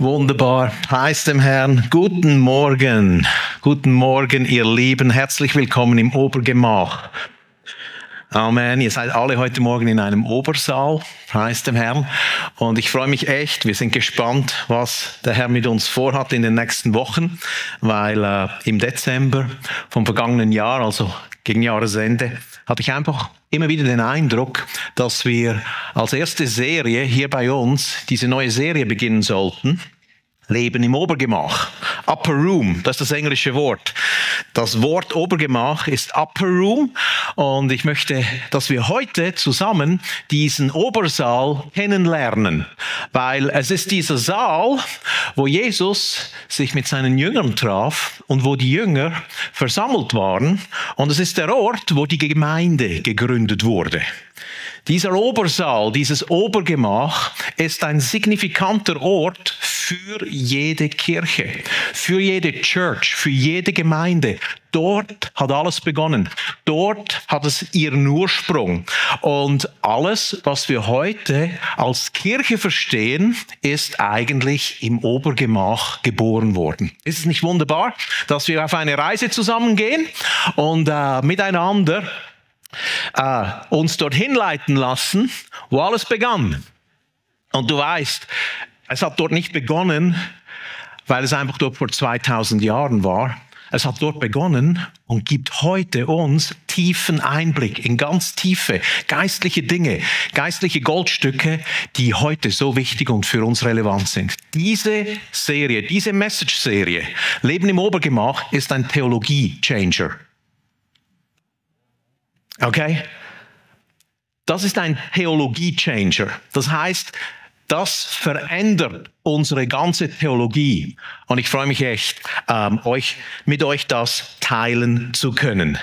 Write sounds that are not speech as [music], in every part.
Wunderbar. Heißt dem Herrn, guten Morgen. Guten Morgen, ihr Lieben. Herzlich willkommen im Obergemach. Amen. Ihr seid alle heute Morgen in einem Obersaal. Heißt dem Herrn. Und ich freue mich echt. Wir sind gespannt, was der Herr mit uns vorhat in den nächsten Wochen, weil äh, im Dezember vom vergangenen Jahr, also gegen Jahresende, habe ich einfach immer wieder den Eindruck, dass wir als erste Serie hier bei uns diese neue Serie beginnen sollten. Leben im Obergemach. Upper Room, das ist das englische Wort. Das Wort Obergemach ist Upper Room und ich möchte, dass wir heute zusammen diesen Obersaal kennenlernen, weil es ist dieser Saal, wo Jesus sich mit seinen Jüngern traf und wo die Jünger versammelt waren und es ist der Ort, wo die Gemeinde gegründet wurde. Dieser Obersaal, dieses Obergemach ist ein signifikanter Ort für jede Kirche, für jede Church, für jede Gemeinde. Dort hat alles begonnen. Dort hat es ihren Ursprung. Und alles, was wir heute als Kirche verstehen, ist eigentlich im Obergemach geboren worden. Ist es nicht wunderbar, dass wir auf eine Reise zusammengehen und äh, miteinander äh, uns dorthin leiten lassen, wo alles begann. Und du weißt, es hat dort nicht begonnen, weil es einfach dort vor 2000 Jahren war. Es hat dort begonnen und gibt heute uns tiefen Einblick in ganz tiefe geistliche Dinge, geistliche Goldstücke, die heute so wichtig und für uns relevant sind. Diese Serie, diese Message-Serie, Leben im Obergemach, ist ein Theologie-Changer. Okay? Das ist ein Theologie-Changer. Das heißt, das verändert unsere ganze Theologie. Und ich freue mich echt, ähm, euch, mit euch das teilen zu können.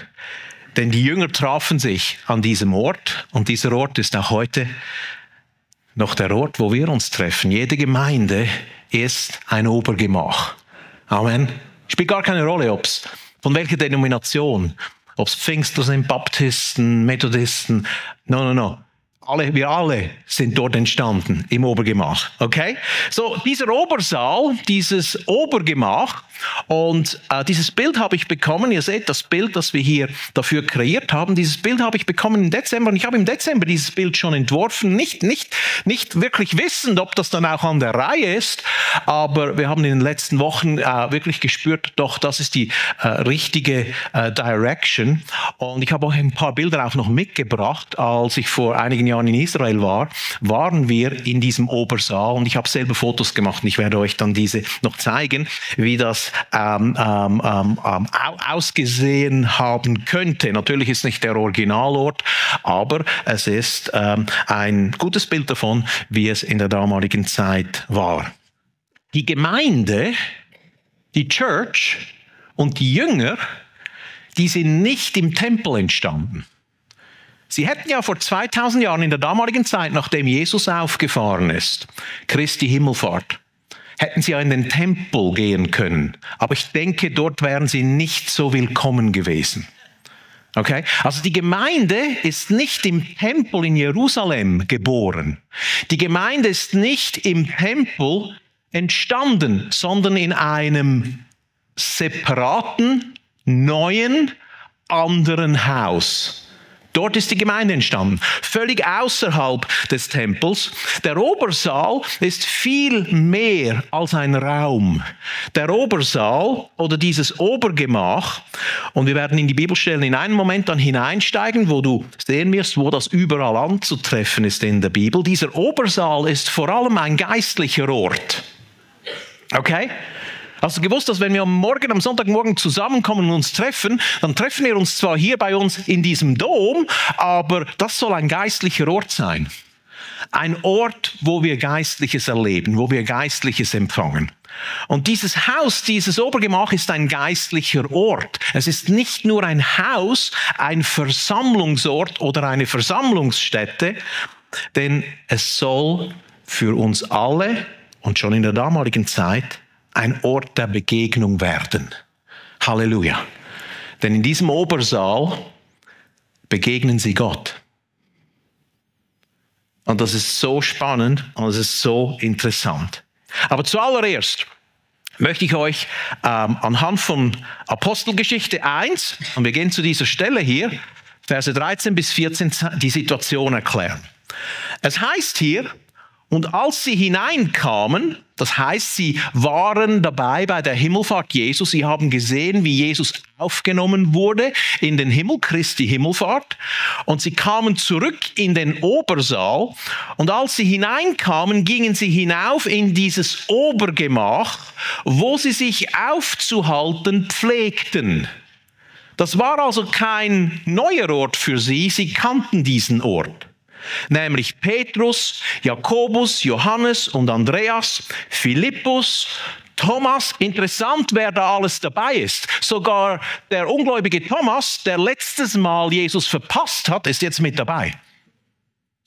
Denn die Jünger trafen sich an diesem Ort und dieser Ort ist auch heute noch der Ort, wo wir uns treffen. Jede Gemeinde ist ein Obergemach. Amen. Spielt gar keine Rolle, ob's von welcher Denomination, ob es Pfingstler sind, Baptisten, Methodisten. No, no, no alle, wir alle sind dort entstanden im Obergemach. Okay? So, dieser Obersaal, dieses Obergemach und äh, dieses Bild habe ich bekommen. Ihr seht das Bild, das wir hier dafür kreiert haben. Dieses Bild habe ich bekommen im Dezember und ich habe im Dezember dieses Bild schon entworfen. Nicht, nicht, nicht wirklich wissend, ob das dann auch an der Reihe ist, aber wir haben in den letzten Wochen äh, wirklich gespürt, doch, das ist die äh, richtige äh, Direction. Und ich habe auch ein paar Bilder auch noch mitgebracht, als ich vor einigen Jahren Jahren in Israel war, waren wir in diesem Obersaal und ich habe selber Fotos gemacht und ich werde euch dann diese noch zeigen, wie das ähm, ähm, ähm, ähm ausgesehen haben könnte. Natürlich ist nicht der Originalort, aber es ist ähm, ein gutes Bild davon, wie es in der damaligen Zeit war. Die Gemeinde, die Church und die Jünger, die sind nicht im Tempel entstanden. Sie hätten ja vor 2000 Jahren in der damaligen Zeit, nachdem Jesus aufgefahren ist, Christi Himmelfahrt, hätten sie ja in den Tempel gehen können. Aber ich denke, dort wären sie nicht so willkommen gewesen. Okay? Also die Gemeinde ist nicht im Tempel in Jerusalem geboren. Die Gemeinde ist nicht im Tempel entstanden, sondern in einem separaten, neuen, anderen Haus. Dort ist die Gemeinde entstanden, völlig außerhalb des Tempels. Der Obersaal ist viel mehr als ein Raum. Der Obersaal oder dieses Obergemach, und wir werden in die Bibelstellen in einem Moment dann hineinsteigen, wo du sehen wirst, wo das überall anzutreffen ist in der Bibel. Dieser Obersaal ist vor allem ein geistlicher Ort. Okay? Hast du gewusst, dass wenn wir am Morgen, am Sonntagmorgen zusammenkommen und uns treffen, dann treffen wir uns zwar hier bei uns in diesem Dom, aber das soll ein geistlicher Ort sein. Ein Ort, wo wir Geistliches erleben, wo wir Geistliches empfangen. Und dieses Haus, dieses Obergemach ist ein geistlicher Ort. Es ist nicht nur ein Haus, ein Versammlungsort oder eine Versammlungsstätte, denn es soll für uns alle und schon in der damaligen Zeit ein Ort der Begegnung werden. Halleluja. Denn in diesem Obersaal begegnen sie Gott. Und das ist so spannend und es ist so interessant. Aber zuallererst möchte ich euch ähm, anhand von Apostelgeschichte 1, und wir gehen zu dieser Stelle hier, Verse 13 bis 14, die Situation erklären. Es heißt hier, und als sie hineinkamen, das heißt, sie waren dabei bei der Himmelfahrt Jesus, sie haben gesehen, wie Jesus aufgenommen wurde in den Himmel, Christi Himmelfahrt, und sie kamen zurück in den Obersaal, und als sie hineinkamen, gingen sie hinauf in dieses Obergemach, wo sie sich aufzuhalten pflegten. Das war also kein neuer Ort für sie, sie kannten diesen Ort nämlich Petrus, Jakobus, Johannes und Andreas, Philippus, Thomas, interessant, wer da alles dabei ist. Sogar der ungläubige Thomas, der letztes Mal Jesus verpasst hat, ist jetzt mit dabei.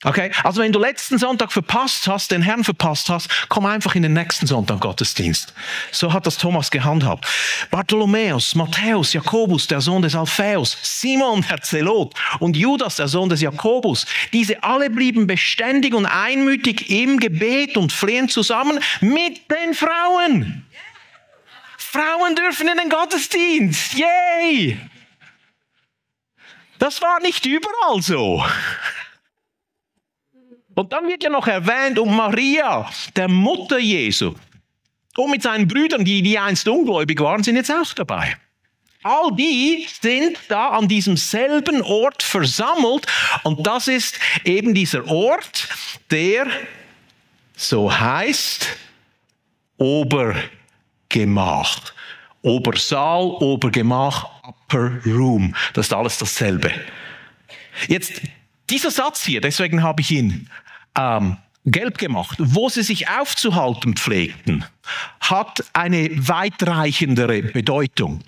Okay? Also wenn du letzten Sonntag verpasst hast, den Herrn verpasst hast, komm einfach in den nächsten Sonntag Gottesdienst. So hat das Thomas gehandhabt. Bartholomäus, Matthäus, Jakobus, der Sohn des Alphaeus, Simon, der Zelot und Judas, der Sohn des Jakobus, diese alle blieben beständig und einmütig im Gebet und flehen zusammen mit den Frauen. Frauen dürfen in den Gottesdienst. Yay! Das war nicht überall so. Und dann wird ja noch erwähnt um Maria, der Mutter Jesu. Und mit seinen Brüdern, die, die einst ungläubig waren, sind jetzt auch dabei. All die sind da an diesem selben Ort versammelt und das ist eben dieser Ort, der so heißt Obergemach. Obersaal, Obergemach, Upper Room. Das ist alles dasselbe. Jetzt dieser Satz hier, deswegen habe ich ihn ähm, gelb gemacht, wo sie sich aufzuhalten pflegten, hat eine weitreichendere Bedeutung.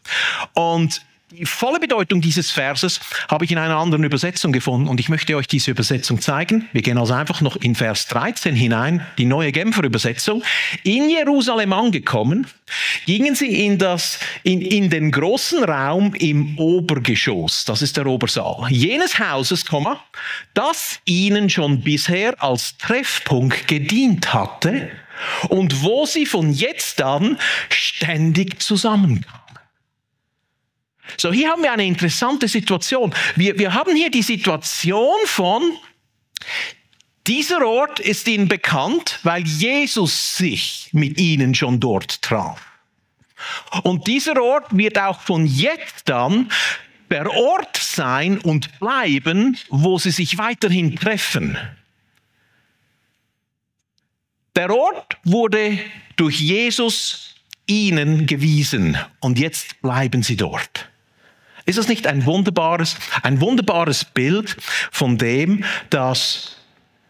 Und die volle Bedeutung dieses Verses habe ich in einer anderen Übersetzung gefunden und ich möchte euch diese Übersetzung zeigen. Wir gehen also einfach noch in Vers 13 hinein, die neue Genfer Übersetzung. In Jerusalem angekommen, gingen sie in, das, in, in den großen Raum im Obergeschoss, das ist der Obersaal, jenes Hauses, das ihnen schon bisher als Treffpunkt gedient hatte und wo sie von jetzt an ständig zusammenkamen. So, hier haben wir eine interessante Situation. Wir, wir haben hier die Situation von, dieser Ort ist ihnen bekannt, weil Jesus sich mit ihnen schon dort traf. Und dieser Ort wird auch von jetzt an der Ort sein und bleiben, wo sie sich weiterhin treffen. Der Ort wurde durch Jesus ihnen gewiesen und jetzt bleiben sie dort. Ist das nicht ein wunderbares, ein wunderbares Bild von dem, dass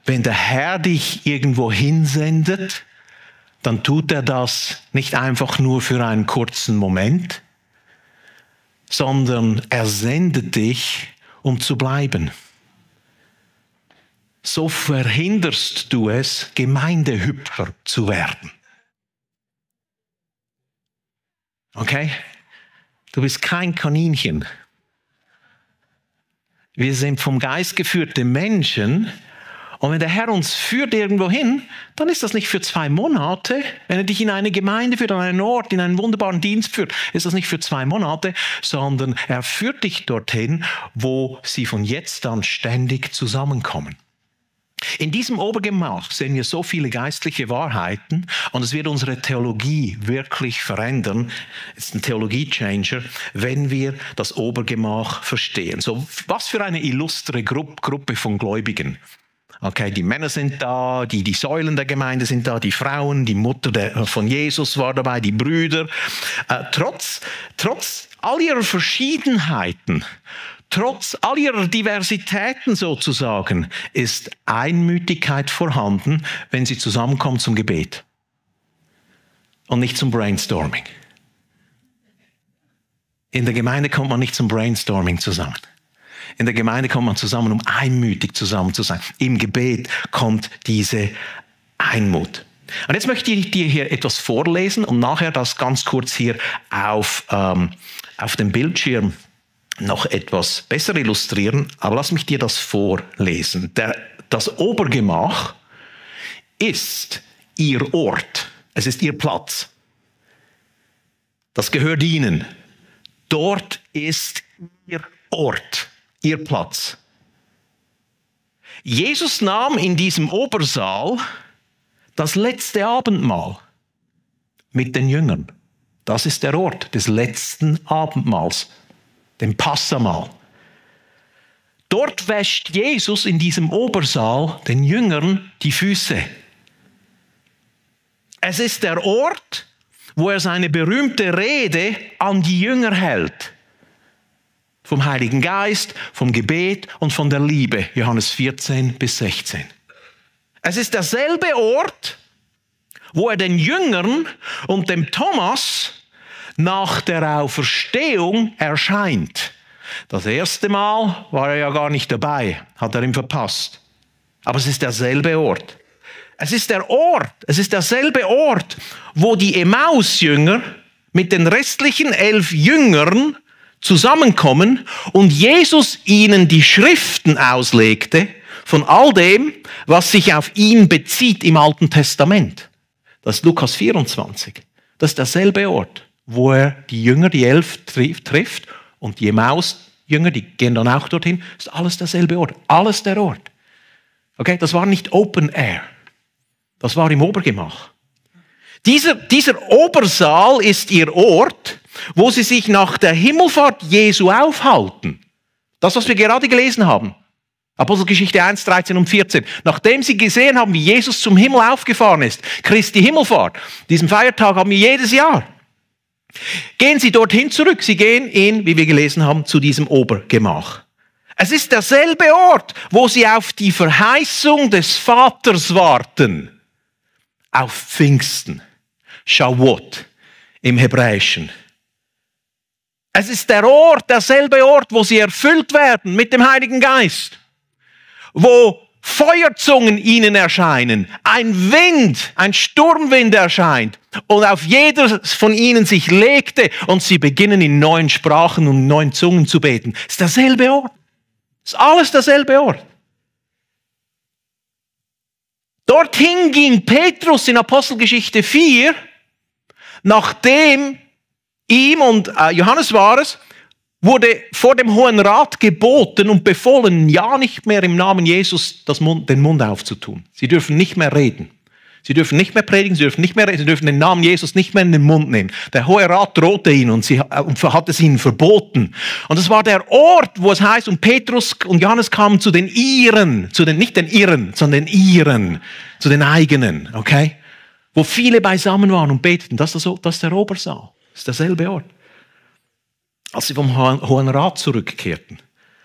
wenn der Herr dich irgendwo hinsendet, dann tut er das nicht einfach nur für einen kurzen Moment, sondern er sendet dich, um zu bleiben. So verhinderst du es, Gemeindehüpfer zu werden. Okay? Du bist kein Kaninchen. Wir sind vom Geist geführte Menschen. Und wenn der Herr uns führt irgendwo hin, dann ist das nicht für zwei Monate. Wenn er dich in eine Gemeinde führt, an einen Ort, in einen wunderbaren Dienst führt, ist das nicht für zwei Monate, sondern er führt dich dorthin, wo sie von jetzt an ständig zusammenkommen. In diesem Obergemach sehen wir so viele geistliche Wahrheiten und es wird unsere Theologie wirklich verändern. Es ist ein Theologie-Changer, wenn wir das Obergemach verstehen. So, was für eine illustre Gruppe von Gläubigen. Okay, die Männer sind da, die, die Säulen der Gemeinde sind da, die Frauen, die Mutter der, von Jesus war dabei, die Brüder. Äh, trotz, trotz all ihrer Verschiedenheiten Trotz all ihrer Diversitäten sozusagen ist Einmütigkeit vorhanden, wenn sie zusammenkommen zum Gebet und nicht zum Brainstorming. In der Gemeinde kommt man nicht zum Brainstorming zusammen. In der Gemeinde kommt man zusammen, um einmütig zusammen zu sein. Im Gebet kommt diese Einmut. Und jetzt möchte ich dir hier etwas vorlesen und nachher das ganz kurz hier auf, ähm, auf dem Bildschirm noch etwas besser illustrieren, aber lass mich dir das vorlesen. Der, das Obergemach ist ihr Ort, es ist ihr Platz. Das gehört ihnen. Dort ist ihr Ort, ihr Platz. Jesus nahm in diesem Obersaal das letzte Abendmahl mit den Jüngern. Das ist der Ort des letzten Abendmahls dem Passamal. Dort wäscht Jesus in diesem Obersaal den Jüngern die Füße. Es ist der Ort, wo er seine berühmte Rede an die Jünger hält. Vom Heiligen Geist, vom Gebet und von der Liebe, Johannes 14 bis 16. Es ist derselbe Ort, wo er den Jüngern und dem Thomas nach der Auferstehung erscheint. Das erste Mal war er ja gar nicht dabei, hat er ihn verpasst. Aber es ist derselbe Ort. Es ist der Ort, es ist derselbe Ort, wo die emmaus mit den restlichen elf Jüngern zusammenkommen und Jesus ihnen die Schriften auslegte von all dem, was sich auf ihn bezieht im Alten Testament. Das ist Lukas 24. Das ist derselbe Ort wo er die Jünger, die elf trifft und die Emmaus-Jünger, die gehen dann auch dorthin, ist alles derselbe Ort, alles der Ort. Okay, das war nicht Open Air, das war im Obergemach. Dieser, dieser Obersaal ist ihr Ort, wo sie sich nach der Himmelfahrt Jesu aufhalten. Das, was wir gerade gelesen haben. Apostelgeschichte 1, 13 und 14. Nachdem sie gesehen haben, wie Jesus zum Himmel aufgefahren ist, Christi Himmelfahrt, diesen Feiertag haben wir jedes Jahr. Gehen Sie dorthin zurück. Sie gehen in, wie wir gelesen haben, zu diesem Obergemach. Es ist derselbe Ort, wo sie auf die Verheißung des Vaters warten. Auf Pfingsten. Shavuot im Hebräischen. Es ist der Ort, derselbe Ort, wo sie erfüllt werden mit dem Heiligen Geist. Wo Feuerzungen ihnen erscheinen, ein Wind, ein Sturmwind erscheint und auf jedes von ihnen sich legte und sie beginnen in neuen Sprachen und neuen Zungen zu beten. Es ist derselbe Ort. Es ist alles derselbe Ort. Dorthin ging Petrus in Apostelgeschichte 4, nachdem ihm und äh, Johannes war es, wurde vor dem Hohen Rat geboten und befohlen, ja nicht mehr im Namen Jesus Mund, den Mund aufzutun. Sie dürfen nicht mehr reden. Sie dürfen nicht mehr predigen, sie dürfen nicht mehr reden, sie dürfen den Namen Jesus nicht mehr in den Mund nehmen. Der Hohe Rat drohte ihnen und, sie, und äh, hat es ihnen verboten. Und das war der Ort, wo es heißt, und Petrus und Johannes kamen zu den Iren, zu den, nicht den Irren, sondern den Iren, zu den eigenen, okay? Wo viele beisammen waren und beteten. das ist der Obersaal. Das ist derselbe Ort als sie vom Hohen Rat zurückkehrten.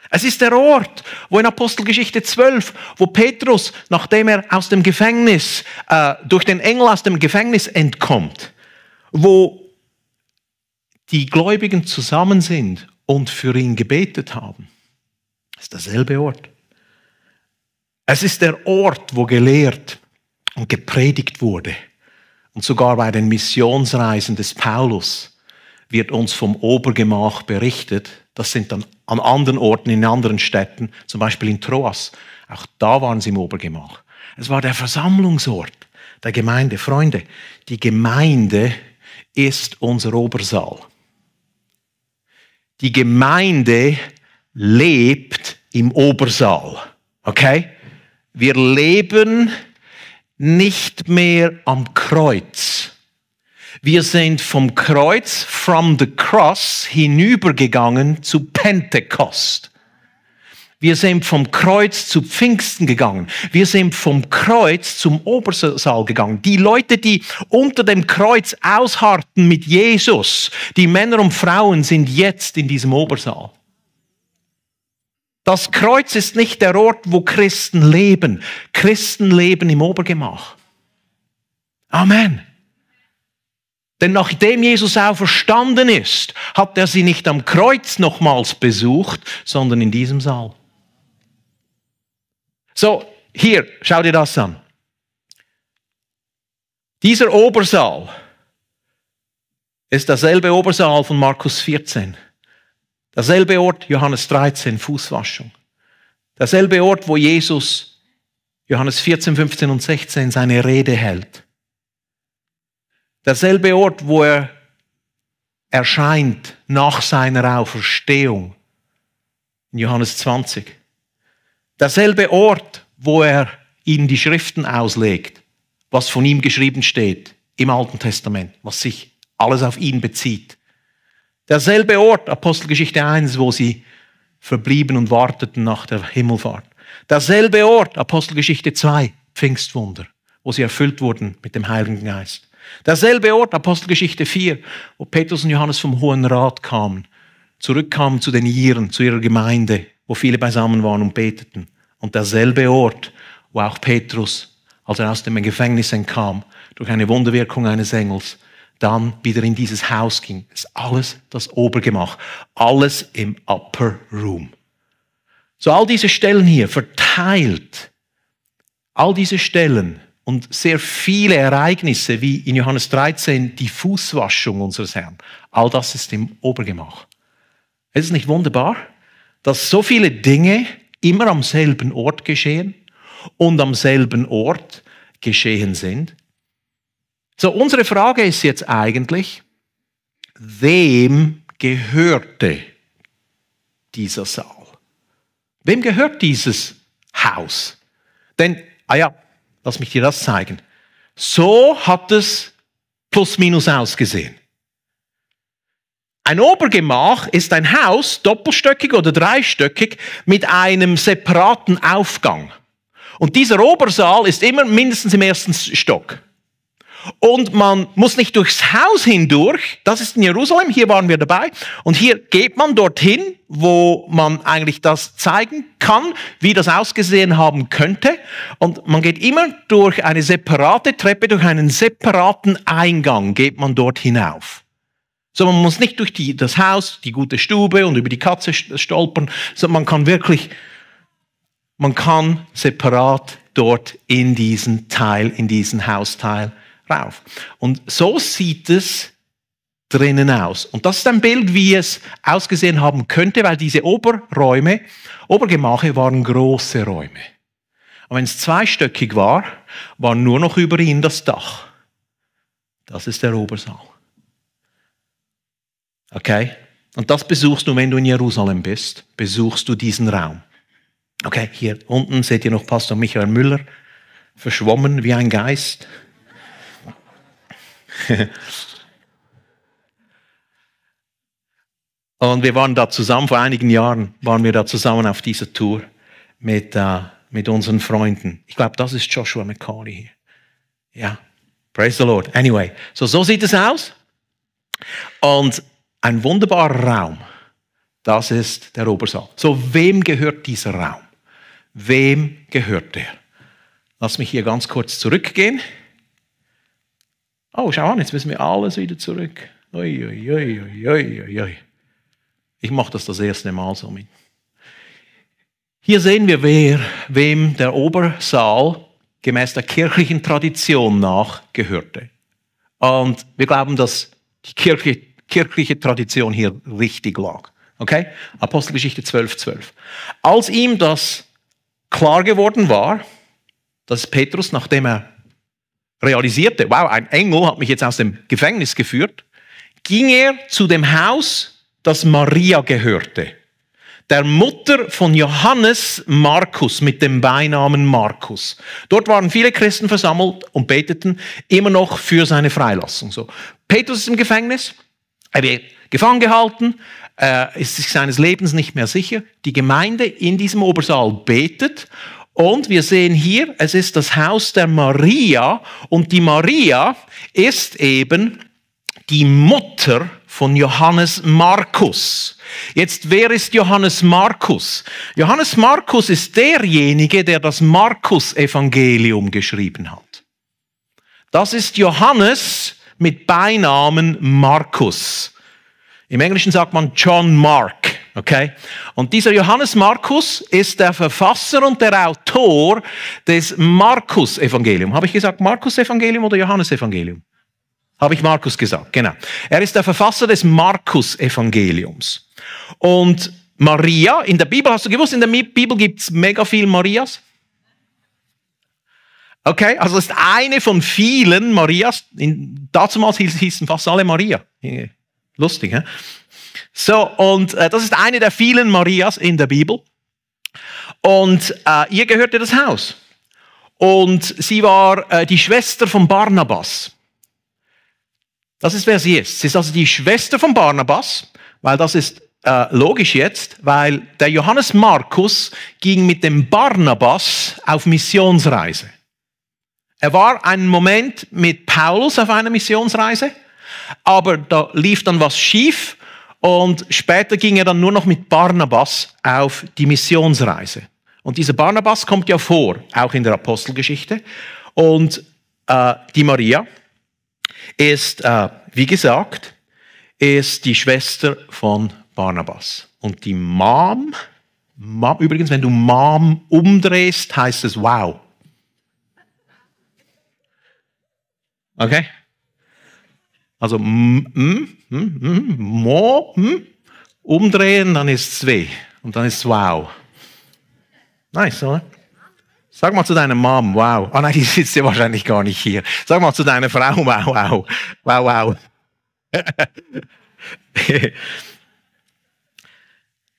Es ist der Ort, wo in Apostelgeschichte 12, wo Petrus, nachdem er aus dem Gefängnis, äh, durch den Engel aus dem Gefängnis entkommt, wo die Gläubigen zusammen sind und für ihn gebetet haben. Es ist derselbe Ort. Es ist der Ort, wo gelehrt und gepredigt wurde und sogar bei den Missionsreisen des Paulus wird uns vom Obergemach berichtet. Das sind dann an anderen Orten, in anderen Städten, zum Beispiel in Troas. Auch da waren sie im Obergemach. Es war der Versammlungsort der Gemeinde. Freunde, die Gemeinde ist unser Obersaal. Die Gemeinde lebt im Obersaal. Okay? Wir leben nicht mehr am Kreuz. Wir sind vom Kreuz, from the cross, hinübergegangen zu Pentecost. Wir sind vom Kreuz zu Pfingsten gegangen. Wir sind vom Kreuz zum Obersaal gegangen. Die Leute, die unter dem Kreuz ausharten mit Jesus, die Männer und Frauen sind jetzt in diesem Obersaal. Das Kreuz ist nicht der Ort, wo Christen leben. Christen leben im Obergemach. Amen. Denn nachdem Jesus auferstanden ist, hat er sie nicht am Kreuz nochmals besucht, sondern in diesem Saal. So, hier, schau dir das an. Dieser Obersaal ist derselbe Obersaal von Markus 14. Derselbe Ort, Johannes 13, Fußwaschung. Derselbe Ort, wo Jesus Johannes 14, 15 und 16 seine Rede hält derselbe Ort, wo er erscheint nach seiner Auferstehung. In Johannes 20. Derselbe Ort, wo er ihnen die Schriften auslegt, was von ihm geschrieben steht im Alten Testament, was sich alles auf ihn bezieht. Derselbe Ort, Apostelgeschichte 1, wo sie verblieben und warteten nach der Himmelfahrt. Derselbe Ort, Apostelgeschichte 2, Pfingstwunder, wo sie erfüllt wurden mit dem Heiligen Geist. Derselbe Ort, Apostelgeschichte 4, wo Petrus und Johannes vom Hohen Rat kamen, zurückkamen zu den Iren, zu ihrer Gemeinde, wo viele beisammen waren und beteten. Und derselbe Ort, wo auch Petrus, als er aus dem Gefängnis entkam, durch eine Wunderwirkung eines Engels, dann wieder in dieses Haus ging. Das ist alles das Obergemach. Alles im Upper Room. So all diese Stellen hier verteilt. All diese Stellen und sehr viele Ereignisse, wie in Johannes 13 die Fußwaschung unseres Herrn, all das ist im Obergemach. Ist Es nicht wunderbar, dass so viele Dinge immer am selben Ort geschehen und am selben Ort geschehen sind? So, unsere Frage ist jetzt eigentlich, wem gehörte dieser Saal? Wem gehört dieses Haus? Denn, ah ja, Lass mich dir das zeigen. So hat es plus minus ausgesehen. Ein Obergemach ist ein Haus, doppelstöckig oder dreistöckig, mit einem separaten Aufgang. Und dieser Obersaal ist immer mindestens im ersten Stock und man muss nicht durchs Haus hindurch. Das ist in Jerusalem, hier waren wir dabei. Und hier geht man dorthin, wo man eigentlich das zeigen kann, wie das ausgesehen haben könnte. Und man geht immer durch eine separate Treppe, durch einen separaten Eingang geht man dort hinauf. So, man muss nicht durch die, das Haus, die gute Stube und über die Katze stolpern, sondern man kann wirklich, man kann separat dort in diesen Teil, in diesen Hausteil rauf. Und so sieht es drinnen aus. Und das ist ein Bild, wie es ausgesehen haben könnte, weil diese Oberräume, Obergemache waren große Räume. Und wenn es zweistöckig war, war nur noch über ihnen das Dach. Das ist der Obersaal. Okay? Und das besuchst du, wenn du in Jerusalem bist, besuchst du diesen Raum. Okay, hier unten seht ihr noch Pastor Michael Müller, verschwommen wie ein Geist. [laughs] Und wir waren da zusammen, vor einigen Jahren waren wir da zusammen auf dieser Tour mit, äh, mit unseren Freunden. Ich glaube, das ist Joshua McCauley hier. Ja, praise the Lord. Anyway, so, so sieht es aus. Und ein wunderbarer Raum, das ist der Obersaal. So, wem gehört dieser Raum? Wem gehört der? Lass mich hier ganz kurz zurückgehen. Oh, schau an, jetzt müssen wir alles wieder zurück. Ui, ui, ui, ui, ui. Ich mache das das erste Mal so mit. Hier sehen wir, wer, wem der Obersaal gemäß der kirchlichen Tradition nach gehörte. Und wir glauben, dass die Kirche, kirchliche Tradition hier richtig lag. Okay? Apostelgeschichte 12, 12. Als ihm das klar geworden war, dass Petrus, nachdem er realisierte, wow, ein Engel hat mich jetzt aus dem Gefängnis geführt, ging er zu dem Haus, das Maria gehörte, der Mutter von Johannes Markus mit dem Beinamen Markus. Dort waren viele Christen versammelt und beteten immer noch für seine Freilassung. So, Petrus ist im Gefängnis, er wird gefangen gehalten, er äh, ist sich seines Lebens nicht mehr sicher. Die Gemeinde in diesem Obersaal betet und wir sehen hier, es ist das Haus der Maria und die Maria ist eben die Mutter von Johannes Markus. Jetzt, wer ist Johannes Markus? Johannes Markus ist derjenige, der das Markus-Evangelium geschrieben hat. Das ist Johannes mit Beinamen Markus. Im Englischen sagt man John Mark. Okay? Und dieser Johannes Markus ist der Verfasser und der Autor des Markus-Evangelium. Habe ich gesagt Markus-Evangelium oder Johannes-Evangelium? Habe ich Markus gesagt, genau. Er ist der Verfasser des Markus-Evangeliums. Und Maria, in der Bibel, hast du gewusst, in der Bibel gibt es mega viel Marias? Okay, also das ist eine von vielen Marias. In, dazumals hießen fast alle Maria. Lustig, hä? So, und äh, das ist eine der vielen Marias in der Bibel. Und äh, ihr gehörte das Haus. Und sie war äh, die Schwester von Barnabas. Das ist, wer sie ist. Sie ist also die Schwester von Barnabas, weil das ist äh, logisch jetzt, weil der Johannes Markus ging mit dem Barnabas auf Missionsreise. Er war einen Moment mit Paulus auf einer Missionsreise, aber da lief dann was schief und später ging er dann nur noch mit Barnabas auf die Missionsreise. Und dieser Barnabas kommt ja vor, auch in der Apostelgeschichte. Und äh, die Maria ist, äh, wie gesagt, ist die Schwester von Barnabas. Und die Mom, Mom übrigens, wenn du Mom umdrehst, heißt es Wow. Okay? Also m, m, m, m, mo, m, umdrehen, dann ist zwei und dann ist wow. Nice, oder? Sag mal zu deiner Mom, wow. Ah oh nein, [laughs] die sitzt ja wahrscheinlich gar nicht hier. Sag mal zu deiner Frau, wow, wow, wow, wow. [laughs]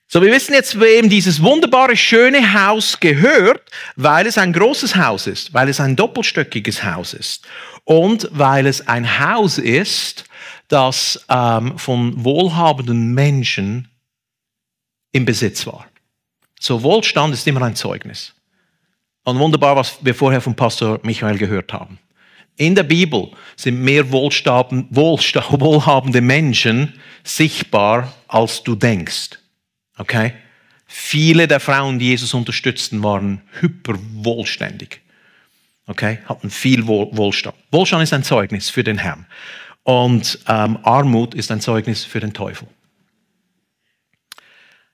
So, wir wissen jetzt, wem dieses wunderbare, schöne Haus gehört, weil es ein großes Haus ist, weil es ein doppelstöckiges Haus ist. Und weil es ein Haus ist, das ähm, von wohlhabenden Menschen im Besitz war. So Wohlstand ist immer ein Zeugnis. Und wunderbar, was wir vorher von Pastor Michael gehört haben. In der Bibel sind mehr [laughs] wohlhabende Menschen sichtbar, als du denkst. Okay? Viele der Frauen, die Jesus unterstützten, waren hyperwohlständig. Okay, hatten viel Wohlstand. Wohlstand ist ein Zeugnis für den Herrn. Und ähm, Armut ist ein Zeugnis für den Teufel.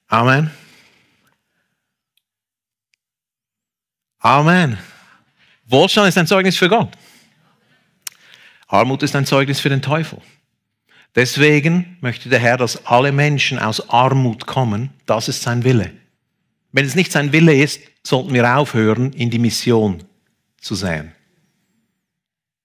Amen. Amen. Wohlstand ist ein Zeugnis für Gott. Armut ist ein Zeugnis für den Teufel. Deswegen möchte der Herr, dass alle Menschen aus Armut kommen. Das ist sein Wille. Wenn es nicht sein Wille ist, sollten wir aufhören, in die Mission zu sehen.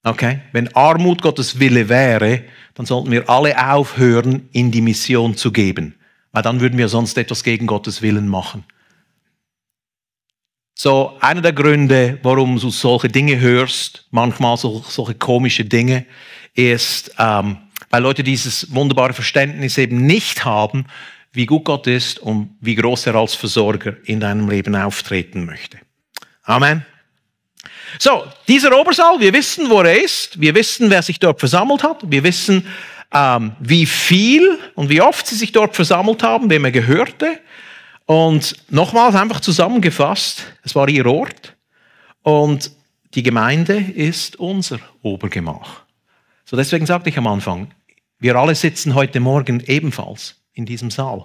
Okay? Wenn Armut Gottes Wille wäre, dann sollten wir alle aufhören, in die Mission zu geben, weil dann würden wir sonst etwas gegen Gottes Willen machen. So, einer der Gründe, warum du solche Dinge hörst, manchmal so, solche komische Dinge, ist, ähm, weil Leute dieses wunderbare Verständnis eben nicht haben, wie gut Gott ist und wie groß er als Versorger in deinem Leben auftreten möchte. Amen. So, dieser Obersaal, wir wissen, wo er ist. Wir wissen, wer sich dort versammelt hat. Wir wissen, ähm, wie viel und wie oft sie sich dort versammelt haben, wem er gehörte. Und nochmals einfach zusammengefasst, es war ihr Ort und die Gemeinde ist unser Obergemach. So deswegen sagte ich am Anfang, wir alle sitzen heute Morgen ebenfalls in diesem Saal.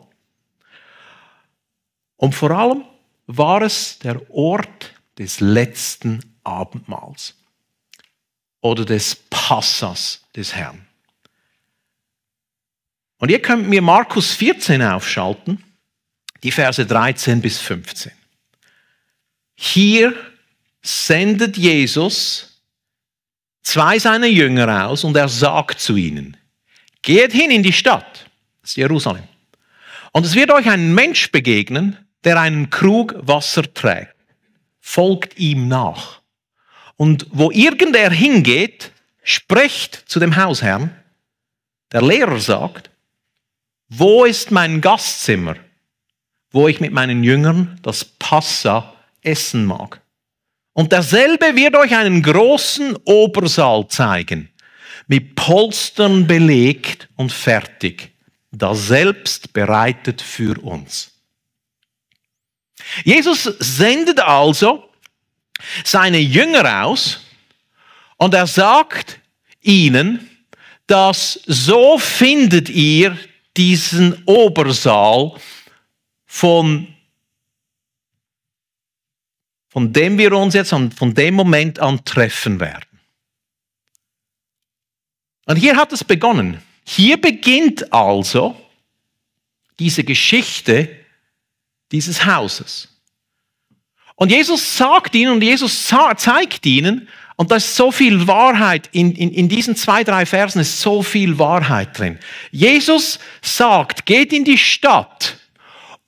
Und vor allem war es der Ort des letzten Abendmahls oder des Passas des Herrn. Und ihr könnt mir Markus 14 aufschalten, die Verse 13 bis 15. Hier sendet Jesus zwei seiner Jünger aus und er sagt zu ihnen, geht hin in die Stadt, das ist Jerusalem, und es wird euch ein Mensch begegnen, der einen Krug Wasser trägt. Folgt ihm nach. Und wo irgendwer hingeht, spricht zu dem Hausherrn, der Lehrer sagt, wo ist mein Gastzimmer, wo ich mit meinen Jüngern das Passa essen mag? Und derselbe wird euch einen großen Obersaal zeigen, mit Polstern belegt und fertig, daselbst bereitet für uns. Jesus sendet also seine Jünger aus und er sagt ihnen, dass so findet ihr diesen Obersaal von von dem wir uns jetzt an, von dem Moment an treffen werden. Und hier hat es begonnen. Hier beginnt also diese Geschichte dieses Hauses. Und Jesus sagt ihnen und Jesus zeigt ihnen, und da ist so viel Wahrheit, in, in, in diesen zwei, drei Versen ist so viel Wahrheit drin. Jesus sagt, geht in die Stadt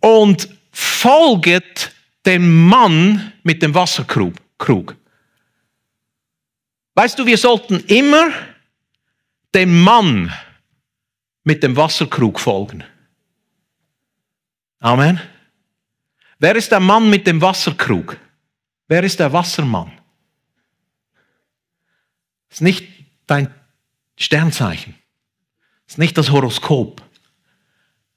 und folget dem Mann mit dem Wasserkrug. Weißt du, wir sollten immer dem Mann mit dem Wasserkrug folgen. Amen. Wer ist der Mann mit dem Wasserkrug? Wer ist der Wassermann? Ist nicht dein Sternzeichen. Ist nicht das Horoskop.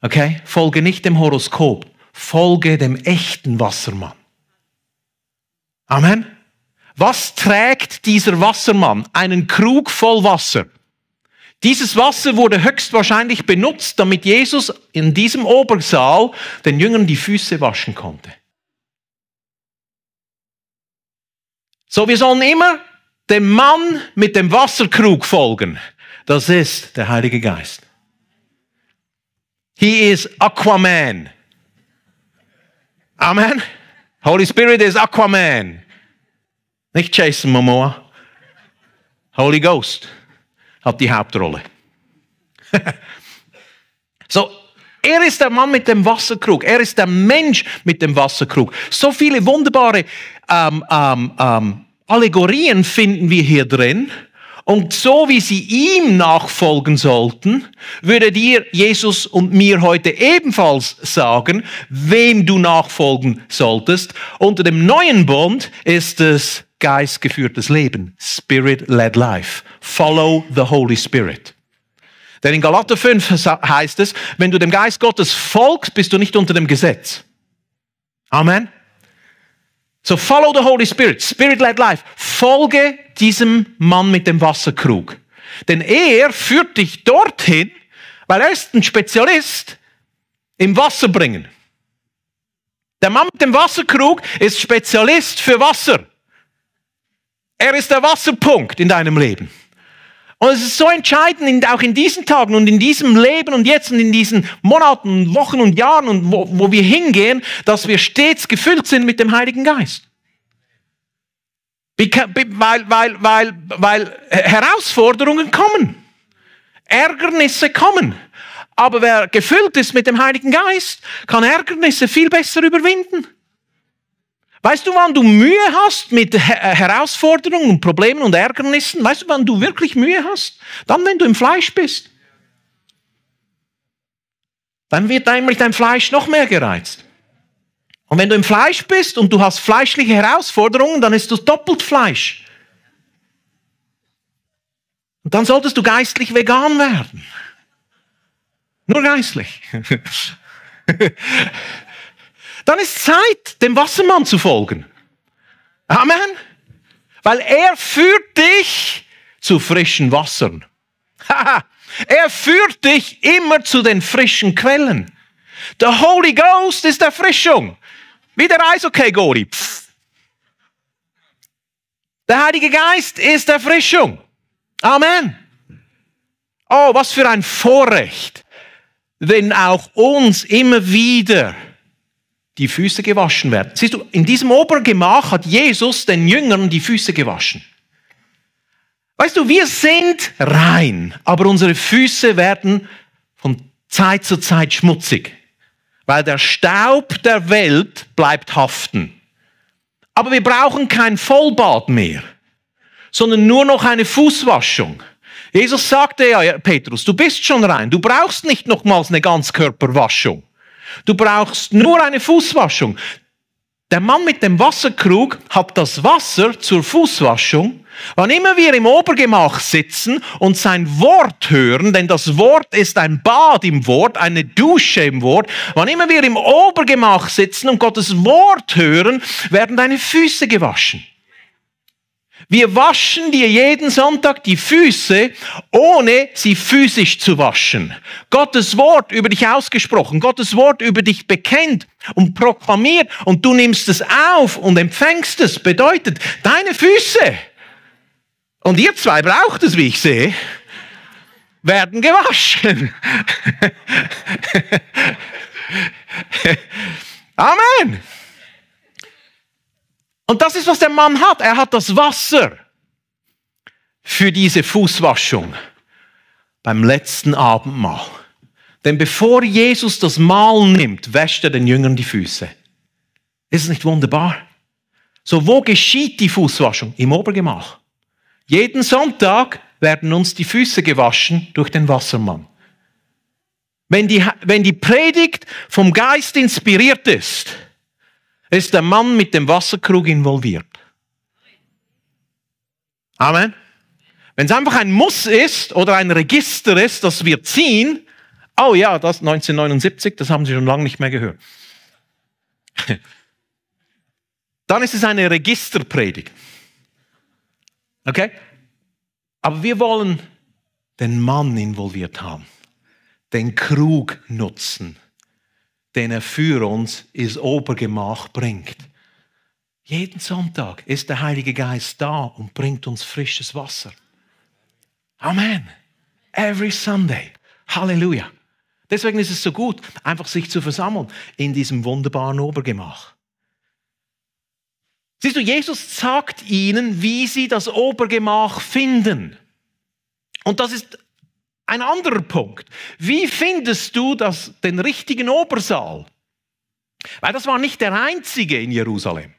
Okay? Folge nicht dem Horoskop. Folge dem echten Wassermann. Amen. Was trägt dieser Wassermann? Einen Krug voll Wasser. Dieses Wasser wurde höchstwahrscheinlich benutzt, damit Jesus in diesem Obersaal den Jüngern die Füße waschen konnte. So, wir sollen immer dem Mann mit dem Wasserkrug folgen. Das ist der Heilige Geist. He is Aquaman. Amen. Holy Spirit is Aquaman. Nicht Jason Momoa. Holy Ghost hat die Hauptrolle. [laughs] so, er ist der Mann mit dem Wasserkrug. Er ist der Mensch mit dem Wasserkrug. So viele wunderbare ähm, ähm, ähm, Allegorien finden wir hier drin. Und so wie sie ihm nachfolgen sollten, würde dir Jesus und mir heute ebenfalls sagen, wem du nachfolgen solltest. Unter dem neuen Bund ist es geistgeführtes Leben, Spirit-led Life. Follow the Holy Spirit. Denn in Galater 5 heißt es, wenn du dem Geist Gottes folgst, bist du nicht unter dem Gesetz. Amen. So follow the Holy Spirit, Spirit-led Life. Folge diesem Mann mit dem Wasserkrug. Denn er führt dich dorthin, weil er ist ein Spezialist im Wasser bringen. Der Mann mit dem Wasserkrug ist Spezialist für Wasser. Er ist der Wasserpunkt in deinem Leben. Und es ist so entscheidend, auch in diesen Tagen und in diesem Leben und jetzt und in diesen Monaten, und Wochen und Jahren und wo, wo wir hingehen, dass wir stets gefüllt sind mit dem Heiligen Geist. Weil, weil, weil, weil Herausforderungen kommen, Ärgernisse kommen. Aber wer gefüllt ist mit dem Heiligen Geist, kann Ärgernisse viel besser überwinden. Weißt du, wann du Mühe hast mit äh, Herausforderungen und Problemen und Ärgernissen? Weißt du, wann du wirklich Mühe hast? Dann, wenn du im Fleisch bist. Dann wird nämlich dein Fleisch noch mehr gereizt. Und wenn du im Fleisch bist und du hast fleischliche Herausforderungen, dann ist du doppelt Fleisch. Und dann solltest du geistlich vegan werden. Nur geistlich. [laughs] Dann ist Zeit, dem Wassermann zu folgen. Amen. Weil er führt dich zu frischen Wassern. er führt dich immer zu den frischen Quellen. Der Holy Ghost ist Erfrischung. Wie der Eishockey-Gori. Der Heilige Geist ist Erfrischung. Amen. Oh, was für ein Vorrecht, wenn auch uns immer wieder die Füße gewaschen werden. Siehst du, in diesem Obergemach hat Jesus den Jüngern die Füße gewaschen. Weißt du, wir sind rein, aber unsere Füße werden von Zeit zu Zeit schmutzig, weil der Staub der Welt bleibt haften. Aber wir brauchen kein Vollbad mehr, sondern nur noch eine Fußwaschung. Jesus sagte ja, Petrus, du bist schon rein, du brauchst nicht nochmals eine Ganzkörperwaschung. Du brauchst nur eine Fußwaschung. Der Mann mit dem Wasserkrug hat das Wasser zur Fußwaschung. Wann immer wir im Obergemach sitzen und sein Wort hören, denn das Wort ist ein Bad im Wort, eine Dusche im Wort, wann immer wir im Obergemach sitzen und Gottes Wort hören, werden deine Füße gewaschen. Wir waschen dir jeden Sonntag die Füße, ohne sie physisch zu waschen. Gottes Wort über dich ausgesprochen, Gottes Wort über dich bekennt und proklamiert und du nimmst es auf und empfängst es, bedeutet deine Füße. Und ihr zwei braucht es, wie ich sehe, werden gewaschen. [laughs] Amen. Und das ist, was der Mann hat. Er hat das Wasser für diese Fußwaschung beim letzten Abendmahl. Denn bevor Jesus das Mahl nimmt, wäscht er den Jüngern die Füße. Ist es nicht wunderbar? So, wo geschieht die Fußwaschung? Im Obergemach. Jeden Sonntag werden uns die Füße gewaschen durch den Wassermann. Wenn die, wenn die Predigt vom Geist inspiriert ist, ist der Mann mit dem Wasserkrug involviert. Amen. Wenn es einfach ein Muss ist oder ein Register ist, das wir ziehen, oh ja, das 1979, das haben Sie schon lange nicht mehr gehört. [laughs] Dann ist es eine Registerpredigt. Okay? Aber wir wollen den Mann involviert haben, den Krug nutzen den er für uns ins Obergemach bringt. Jeden Sonntag ist der Heilige Geist da und bringt uns frisches Wasser. Amen. Every Sunday. Halleluja. Deswegen ist es so gut, einfach sich zu versammeln in diesem wunderbaren Obergemach. Siehst du, Jesus sagt ihnen, wie sie das Obergemach finden. Und das ist ein anderer Punkt. Wie findest du das, den richtigen Obersaal? Weil das war nicht der einzige in Jerusalem.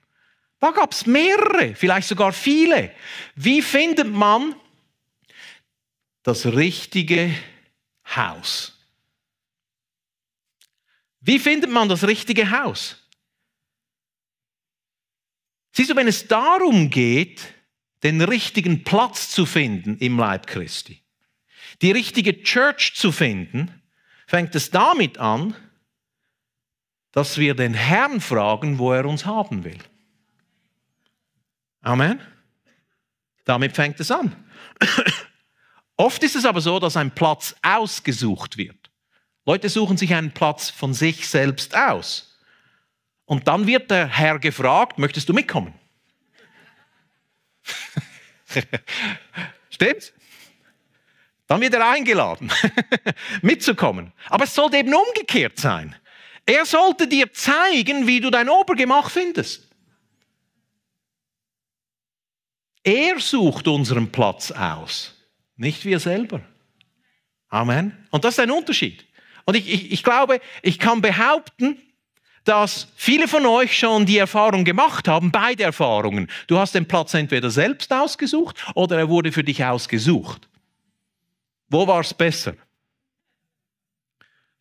Da gab es mehrere, vielleicht sogar viele. Wie findet man das richtige Haus? Wie findet man das richtige Haus? Siehst du, wenn es darum geht, den richtigen Platz zu finden im Leib Christi, die richtige Church zu finden, fängt es damit an, dass wir den Herrn fragen, wo er uns haben will. Amen. Damit fängt es an. [coughs] Oft ist es aber so, dass ein Platz ausgesucht wird. Leute suchen sich einen Platz von sich selbst aus. Und dann wird der Herr gefragt, möchtest du mitkommen? [laughs] Stimmt's? Dann wird er eingeladen, [laughs] mitzukommen. Aber es sollte eben umgekehrt sein. Er sollte dir zeigen, wie du dein Obergemach findest. Er sucht unseren Platz aus, nicht wir selber. Amen. Und das ist ein Unterschied. Und ich, ich, ich glaube, ich kann behaupten, dass viele von euch schon die Erfahrung gemacht haben, beide Erfahrungen. Du hast den Platz entweder selbst ausgesucht oder er wurde für dich ausgesucht. Wo war es besser?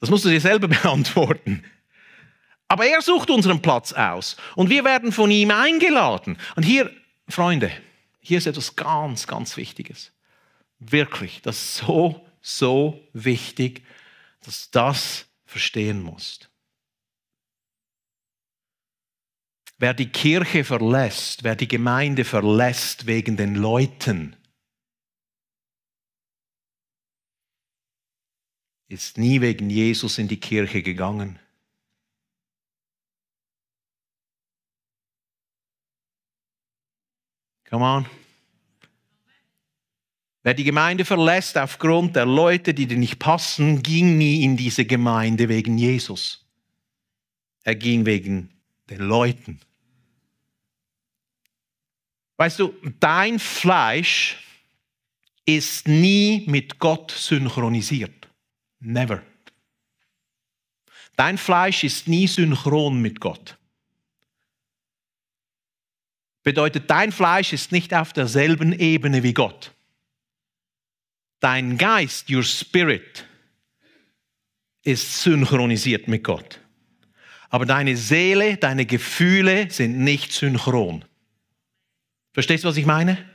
Das musst du dir selber [laughs] beantworten. Aber er sucht unseren Platz aus und wir werden von ihm eingeladen. Und hier, Freunde, hier ist etwas ganz, ganz Wichtiges. Wirklich, das ist so, so wichtig, dass du das verstehen musst. Wer die Kirche verlässt, wer die Gemeinde verlässt wegen den Leuten, ist nie wegen Jesus in die Kirche gegangen. Come on. Wer die Gemeinde verlässt aufgrund der Leute, die dir nicht passen, ging nie in diese Gemeinde wegen Jesus. Er ging wegen den Leuten. Weißt du, dein Fleisch ist nie mit Gott synchronisiert. Never. Dein Fleisch ist nie synchron mit Gott. Bedeutet, dein Fleisch ist nicht auf derselben Ebene wie Gott. Dein Geist, your spirit, ist synchronisiert mit Gott. Aber deine Seele, deine Gefühle sind nicht synchron. Verstehst du, was ich meine?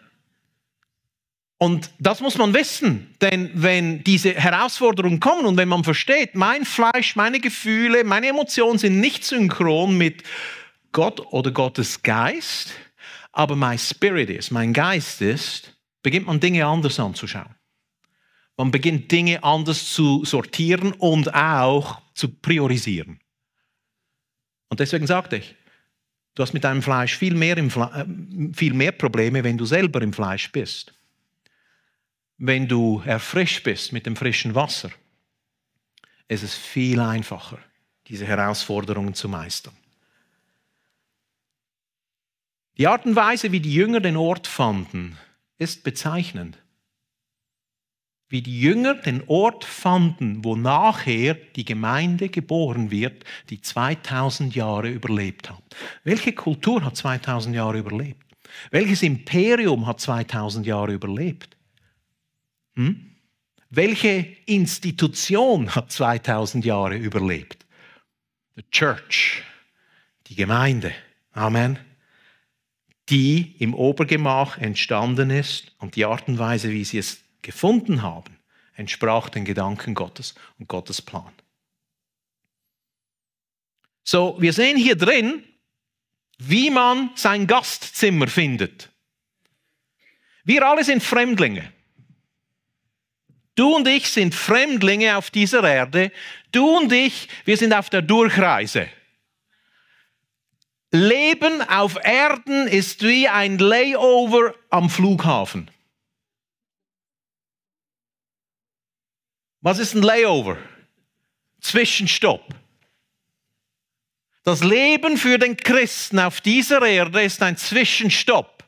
Und das muss man wissen, denn wenn diese Herausforderungen kommen und wenn man versteht, mein Fleisch, meine Gefühle, meine Emotionen sind nicht synchron mit Gott oder Gottes Geist, aber mein Spirit ist, mein Geist ist, beginnt man Dinge anders anzuschauen. Man beginnt Dinge anders zu sortieren und auch zu priorisieren. Und deswegen sagte ich, du hast mit deinem Fleisch viel mehr, Fle äh, viel mehr Probleme, wenn du selber im Fleisch bist wenn du erfrischt bist mit dem frischen Wasser, ist es viel einfacher, diese Herausforderungen zu meistern. Die Art und Weise, wie die Jünger den Ort fanden, ist bezeichnend. Wie die Jünger den Ort fanden, wo nachher die Gemeinde geboren wird, die 2000 Jahre überlebt hat. Welche Kultur hat 2000 Jahre überlebt? Welches Imperium hat 2000 Jahre überlebt? Hm? Welche Institution hat 2000 Jahre überlebt? The Church, die Gemeinde. Amen. Die im Obergemach entstanden ist und die Art und Weise, wie sie es gefunden haben, entsprach den Gedanken Gottes und Gottes Plan. So, wir sehen hier drin, wie man sein Gastzimmer findet. Wir alle sind Fremdlinge. Du und ich sind Fremdlinge auf dieser Erde. Du und ich, wir sind auf der Durchreise. Leben auf Erden ist wie ein Layover am Flughafen. Was ist ein Layover? Zwischenstopp. Das Leben für den Christen auf dieser Erde ist ein Zwischenstopp.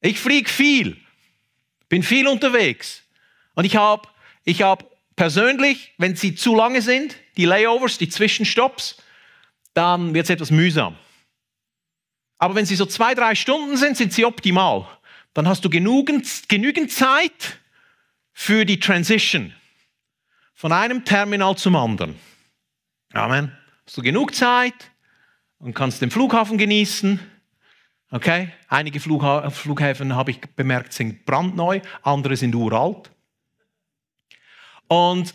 Ich fliege viel. Bin viel unterwegs. Und ich habe ich hab persönlich, wenn sie zu lange sind, die Layovers, die Zwischenstopps, dann wird es etwas mühsam. Aber wenn sie so zwei, drei Stunden sind, sind sie optimal. Dann hast du genügend, genügend Zeit für die Transition von einem Terminal zum anderen. Amen. Hast du genug Zeit und kannst den Flughafen genießen Okay? Einige Flughäfen, habe ich bemerkt, sind brandneu, andere sind uralt. Und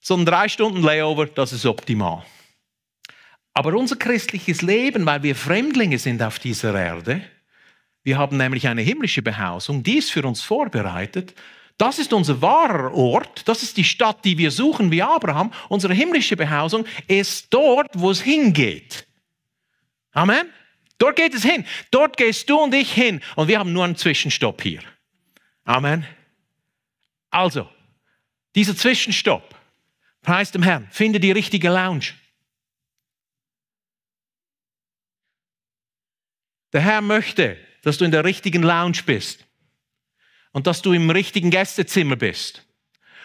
so ein drei Stunden Layover, das ist optimal. Aber unser christliches Leben, weil wir Fremdlinge sind auf dieser Erde, wir haben nämlich eine himmlische Behausung, die ist für uns vorbereitet. Das ist unser wahrer Ort, das ist die Stadt, die wir suchen wie Abraham. Unsere himmlische Behausung ist dort, wo es hingeht. Amen. Dort geht es hin. Dort gehst du und ich hin. Und wir haben nur einen Zwischenstopp hier. Amen. Also, dieser Zwischenstopp, preis dem Herrn, finde die richtige Lounge. Der Herr möchte, dass du in der richtigen Lounge bist und dass du im richtigen Gästezimmer bist.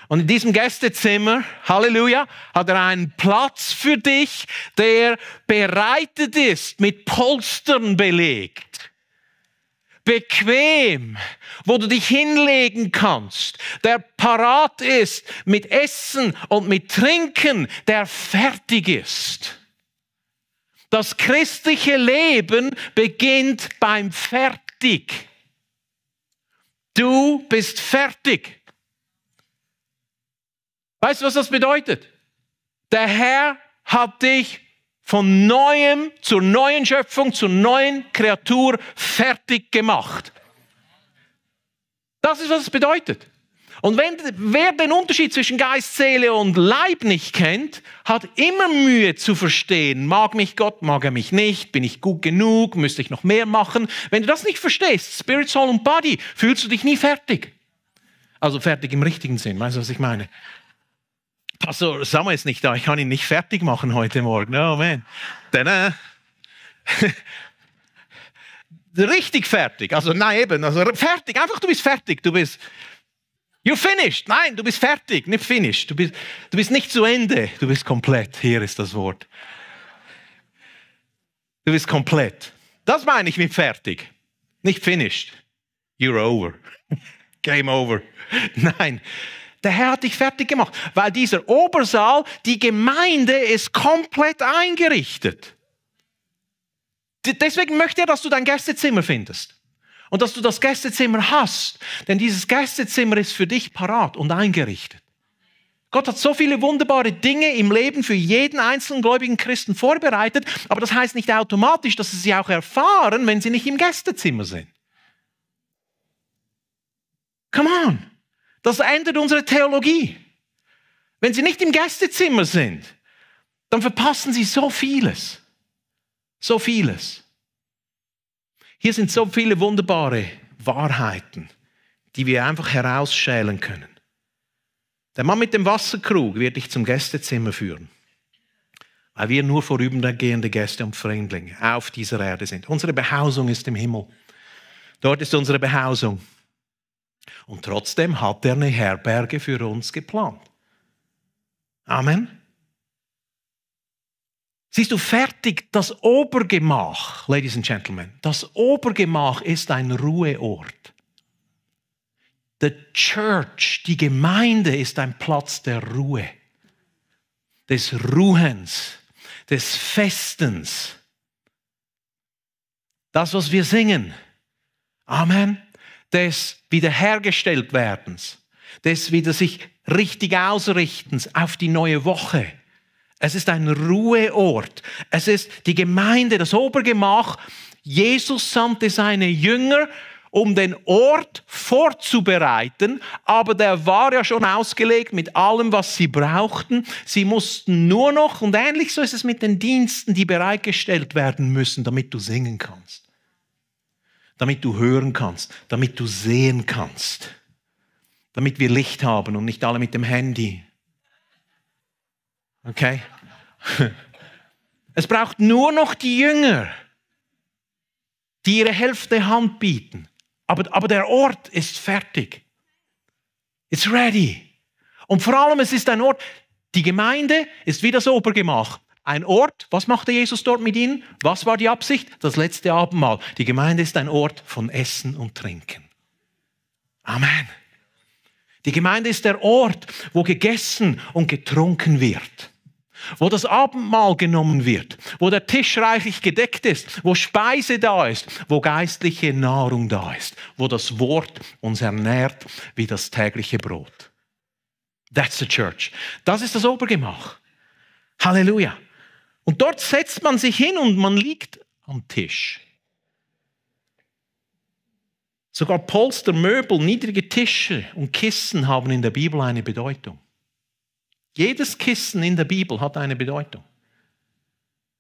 Und in diesem Gästezimmer, Halleluja, hat er einen Platz für dich, der bereitet ist, mit Polstern belegt. Bequem, wo du dich hinlegen kannst, der parat ist mit Essen und mit Trinken, der fertig ist. Das christliche Leben beginnt beim Fertig. Du bist fertig. Weißt du, was das bedeutet? Der Herr hat dich von neuem zur neuen Schöpfung, zur neuen Kreatur fertig gemacht. Das ist, was es bedeutet. Und wenn, wer den Unterschied zwischen Geist, Seele und Leib nicht kennt, hat immer Mühe zu verstehen, mag mich Gott, mag er mich nicht, bin ich gut genug, müsste ich noch mehr machen. Wenn du das nicht verstehst, Spirit, Soul und Body, fühlst du dich nie fertig. Also fertig im richtigen Sinn, weißt du, was ich meine? Pastor Samuel ist nicht da, ich kann ihn nicht fertig machen heute Morgen. Oh man. Dann, äh, richtig fertig. Also nein, eben, also fertig. Einfach, du bist fertig. Du bist, you're finished. Nein, du bist fertig, nicht finished. Du bist, du bist nicht zu Ende. Du bist komplett. Hier ist das Wort. Du bist komplett. Das meine ich mit fertig. Nicht finished. You're over. [laughs] Game over. [laughs] Nein, der Herr hat dich fertig gemacht, weil dieser Obersaal, die Gemeinde ist komplett eingerichtet. Deswegen möchte er, dass du dein Gästezimmer findest und dass du das Gästezimmer hast, denn dieses Gästezimmer ist für dich parat und eingerichtet. Gott hat so viele wunderbare Dinge im Leben für jeden einzelnen gläubigen Christen vorbereitet, aber das heißt nicht automatisch, dass sie sie auch erfahren, wenn sie nicht im Gästezimmer sind. Come on. Das ändert unsere Theologie. Wenn sie nicht im Gästezimmer sind, dann verpassen sie so vieles. So vieles. Hier sind so viele wunderbare Wahrheiten, die wir einfach herausschälen können. Der Mann mit dem Wasserkrug wird dich zum Gästezimmer führen, weil wir nur vorübergehende Gäste und Fremdlinge auf dieser Erde sind. Unsere Behausung ist im Himmel. Dort ist unsere Behausung. Und trotzdem hat er eine Herberge für uns geplant. Amen. Siehst du, fertig, das Obergemach, Ladies and Gentlemen, das Obergemach ist ein Ruheort. The Church, die Gemeinde ist ein Platz der Ruhe, des Ruhens, des Festens. Das, was wir singen. Amen des wiederhergestellt werdens, des wieder sich richtig ausrichtens auf die neue Woche. Es ist ein Ruheort. Es ist die Gemeinde, das Obergemach. Jesus sandte seine Jünger, um den Ort vorzubereiten, aber der war ja schon ausgelegt mit allem, was sie brauchten. Sie mussten nur noch, und ähnlich so ist es mit den Diensten, die bereitgestellt werden müssen, damit du singen kannst damit du hören kannst, damit du sehen kannst, damit wir Licht haben und nicht alle mit dem Handy. Okay? Es braucht nur noch die Jünger, die ihre Hälfte Hand bieten. Aber, aber der Ort ist fertig. It's ready. Und vor allem, es ist ein Ort, die Gemeinde ist wie das Obergemach ein Ort. Was machte Jesus dort mit ihnen? Was war die Absicht? Das letzte Abendmahl. Die Gemeinde ist ein Ort von Essen und Trinken. Amen. Die Gemeinde ist der Ort, wo gegessen und getrunken wird, wo das Abendmahl genommen wird, wo der Tisch reichlich gedeckt ist, wo Speise da ist, wo geistliche Nahrung da ist, wo das Wort uns ernährt wie das tägliche Brot. That's the church. Das ist das Obergemach. Halleluja. Und dort setzt man sich hin und man liegt am Tisch. Sogar Polster, Möbel, niedrige Tische und Kissen haben in der Bibel eine Bedeutung. Jedes Kissen in der Bibel hat eine Bedeutung.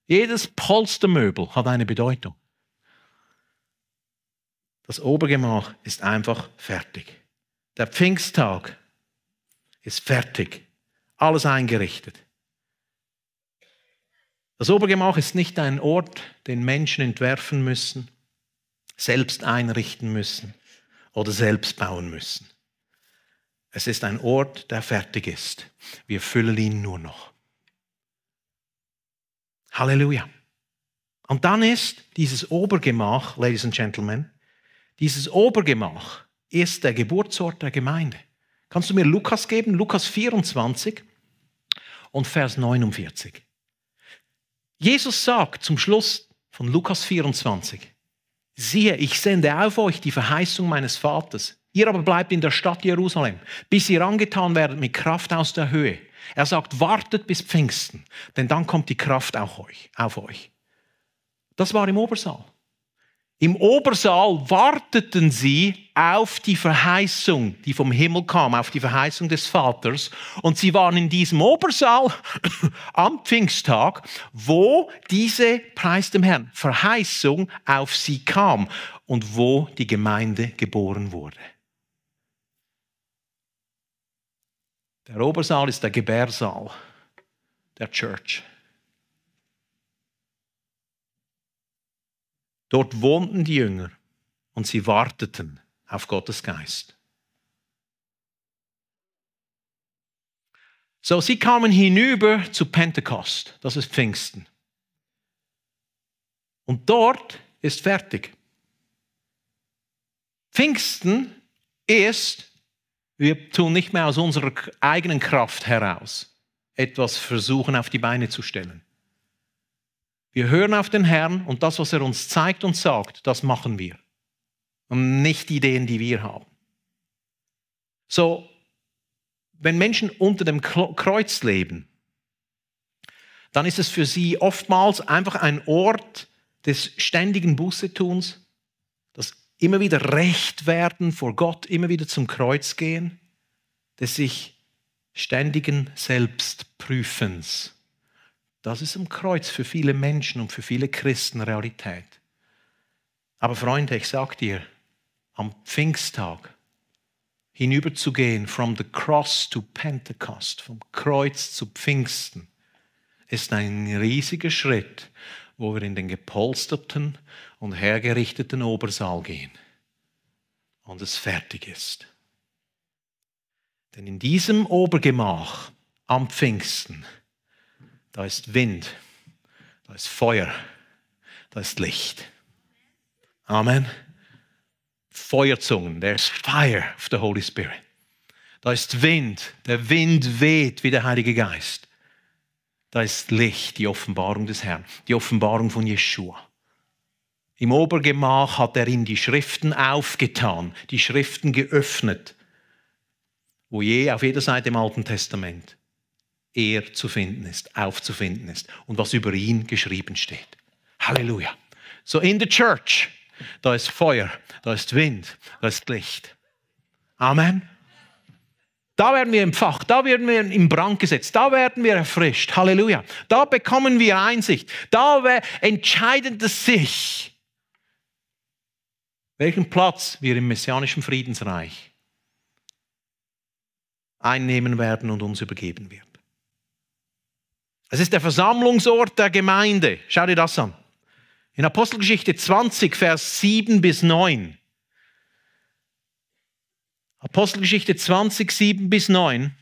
Jedes Polstermöbel hat eine Bedeutung. Das Obergemach ist einfach fertig. Der Pfingsttag ist fertig. Alles eingerichtet. Das Obergemach ist nicht ein Ort, den Menschen entwerfen müssen, selbst einrichten müssen oder selbst bauen müssen. Es ist ein Ort, der fertig ist. Wir füllen ihn nur noch. Halleluja. Und dann ist dieses Obergemach, Ladies and Gentlemen, dieses Obergemach ist der Geburtsort der Gemeinde. Kannst du mir Lukas geben? Lukas 24 und Vers 49. Jesus sagt zum Schluss von Lukas 24, siehe, ich sende auf euch die Verheißung meines Vaters. Ihr aber bleibt in der Stadt Jerusalem, bis ihr angetan werdet mit Kraft aus der Höhe. Er sagt, wartet bis Pfingsten, denn dann kommt die Kraft auch euch, auf euch. Das war im Obersaal. Im Obersaal warteten sie auf die Verheißung, die vom Himmel kam, auf die Verheißung des Vaters. Und sie waren in diesem Obersaal [coughs] am Pfingsttag, wo diese, preis dem Herrn, Verheißung auf sie kam und wo die Gemeinde geboren wurde. Der Obersaal ist der Gebärsaal der Church. Dort wohnten die Jünger und sie warteten auf Gottes Geist. So, sie kamen hinüber zu Pentecost, das ist Pfingsten. Und dort ist fertig. Pfingsten ist, wir tun nicht mehr aus unserer eigenen Kraft heraus etwas versuchen auf die Beine zu stellen. Wir hören auf den Herrn und das, was er uns zeigt und sagt, das machen wir. Und nicht die Ideen, die wir haben. So, wenn Menschen unter dem Kreuz leben, dann ist es für sie oftmals einfach ein Ort des ständigen Bußetuns, das immer wieder Recht werden vor Gott, immer wieder zum Kreuz gehen, des sich ständigen Selbstprüfens. Das ist am Kreuz für viele Menschen und für viele Christen Realität. Aber Freunde, ich sag dir, am Pfingsttag hinüberzugehen, from the cross to Pentecost, vom Kreuz zu Pfingsten, ist ein riesiger Schritt, wo wir in den gepolsterten und hergerichteten Obersaal gehen und es fertig ist. Denn in diesem Obergemach am Pfingsten da ist Wind, da ist Feuer, da ist Licht. Amen. Feuerzungen, there's fire of the Holy Spirit. Da ist Wind, der Wind weht wie der Heilige Geist. Da ist Licht, die Offenbarung des Herrn, die Offenbarung von Jeschua. Im Obergemach hat er ihm die Schriften aufgetan, die Schriften geöffnet, wo je auf jeder Seite im Alten Testament er zu finden ist, aufzufinden ist und was über ihn geschrieben steht. Halleluja. So in der Church, da ist Feuer, da ist Wind, da ist Licht. Amen. Da werden wir empfacht, da werden wir in Brand gesetzt, da werden wir erfrischt. Halleluja. Da bekommen wir Einsicht. Da entscheidet es sich, welchen Platz wir im messianischen Friedensreich einnehmen werden und uns übergeben werden. Es ist der Versammlungsort der Gemeinde. Schau dir das an. In Apostelgeschichte 20, Vers 7 bis 9. Apostelgeschichte 20, 7 bis 9.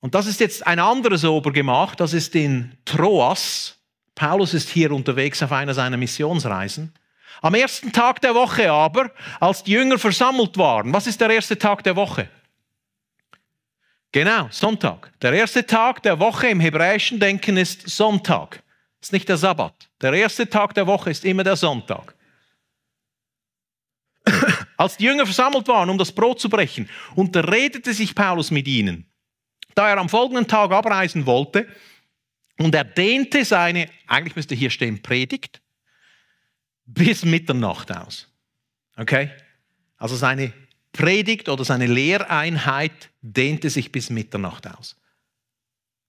Und das ist jetzt ein anderes Obergemach, das ist in Troas. Paulus ist hier unterwegs auf einer seiner Missionsreisen. Am ersten Tag der Woche aber, als die Jünger versammelt waren, was ist der erste Tag der Woche? Genau, Sonntag. Der erste Tag der Woche im hebräischen Denken ist Sonntag. Ist nicht der Sabbat. Der erste Tag der Woche ist immer der Sonntag. [coughs] Als die Jünger versammelt waren, um das Brot zu brechen, unterredete sich Paulus mit ihnen. Da er am folgenden Tag abreisen wollte und er dehnte seine, eigentlich müsste hier stehen, Predigt, bis Mitternacht aus. Okay? Also seine Predigt oder seine Lehreinheit dehnte sich bis Mitternacht aus.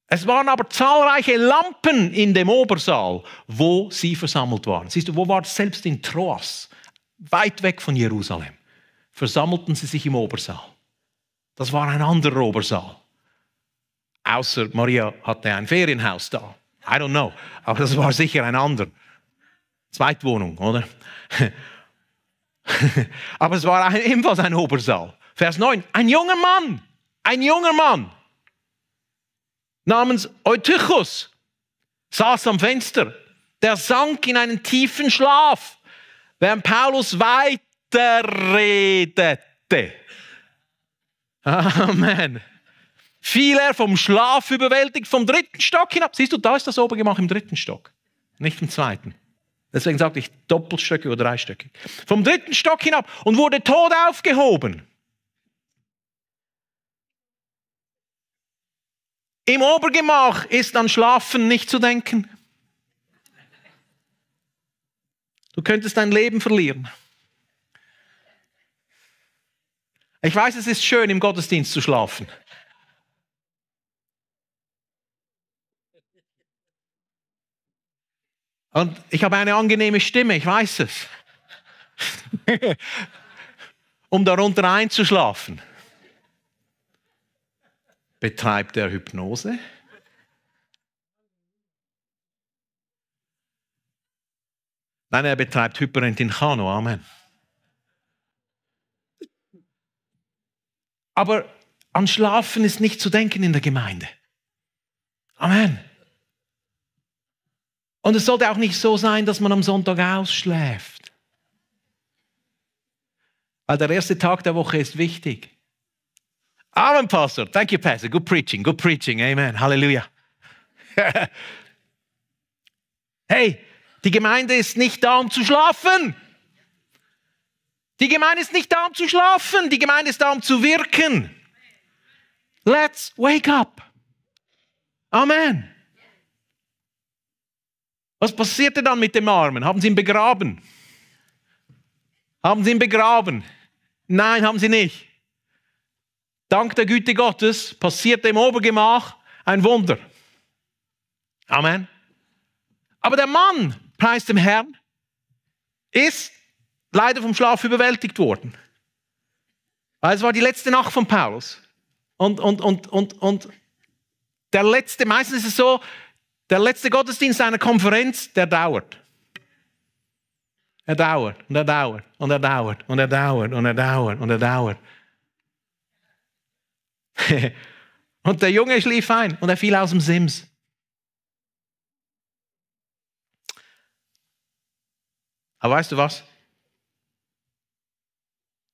Es waren aber zahlreiche Lampen in dem Obersaal, wo sie versammelt waren. Siehst du, wo war es? Selbst in Troas, weit weg von Jerusalem, versammelten sie sich im Obersaal. Das war ein anderer Obersaal. Außer Maria hatte ein Ferienhaus da. I don't know. Aber das war sicher ein anderer. Zweitwohnung, oder? [laughs] Aber es war ein, ebenfalls ein Obersaal. Vers 9. Ein junger Mann, ein junger Mann namens Eutychus saß am Fenster. Der sank in einen tiefen Schlaf, während Paulus weiterredete. Amen. Fiel er vom Schlaf überwältigt vom dritten Stock hinab. Siehst du, da ist das Obergemach im dritten Stock, nicht im zweiten. Deswegen sagte ich Doppelstöcke oder Dreistöcke. Vom dritten Stock hinab und wurde tot aufgehoben. Im Obergemach ist an Schlafen nicht zu denken. Du könntest dein Leben verlieren. Ich weiß, es ist schön, im Gottesdienst zu schlafen. Und ich habe eine angenehme Stimme, ich weiß es. [laughs] um darunter einzuschlafen. Betreibt er Hypnose? Nein, er betreibt Hyperentinchano, Amen. Aber an Schlafen ist nicht zu denken in der Gemeinde. Amen. Und es sollte auch nicht so sein, dass man am Sonntag ausschläft. Weil der erste Tag der Woche ist wichtig. Amen, Pastor. Thank you, Pastor. Good preaching, good preaching. Amen. Halleluja. [laughs] hey, die Gemeinde ist nicht da, um zu schlafen. Die Gemeinde ist nicht da, um zu schlafen. Die Gemeinde ist da, um zu wirken. Let's wake up. Amen. Was passierte dann mit dem Armen? Haben sie ihn begraben? Haben sie ihn begraben? Nein, haben sie nicht. Dank der Güte Gottes passierte im Obergemach ein Wunder. Amen. Aber der Mann, preis dem Herrn, ist leider vom Schlaf überwältigt worden. Weil es war die letzte Nacht von Paulus. Und, und, und, und, und der letzte, meistens ist es so, der letzte Gottesdienst einer Konferenz, der dauert. Er dauert und er dauert und er dauert und er dauert und er dauert und er dauert. [laughs] und der Junge schlief ein und er fiel aus dem Sims. Aber weißt du was?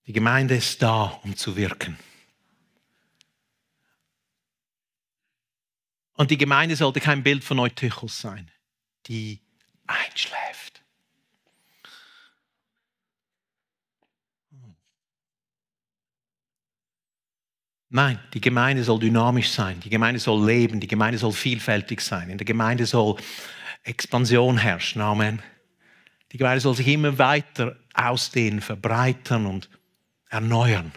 Die Gemeinde ist da, um zu wirken. Und die Gemeinde sollte kein Bild von Eutychus sein, die einschläft. Nein, die Gemeinde soll dynamisch sein, die Gemeinde soll leben, die Gemeinde soll vielfältig sein, in der Gemeinde soll Expansion herrschen. Amen. Die Gemeinde soll sich immer weiter ausdehnen, verbreitern und erneuern.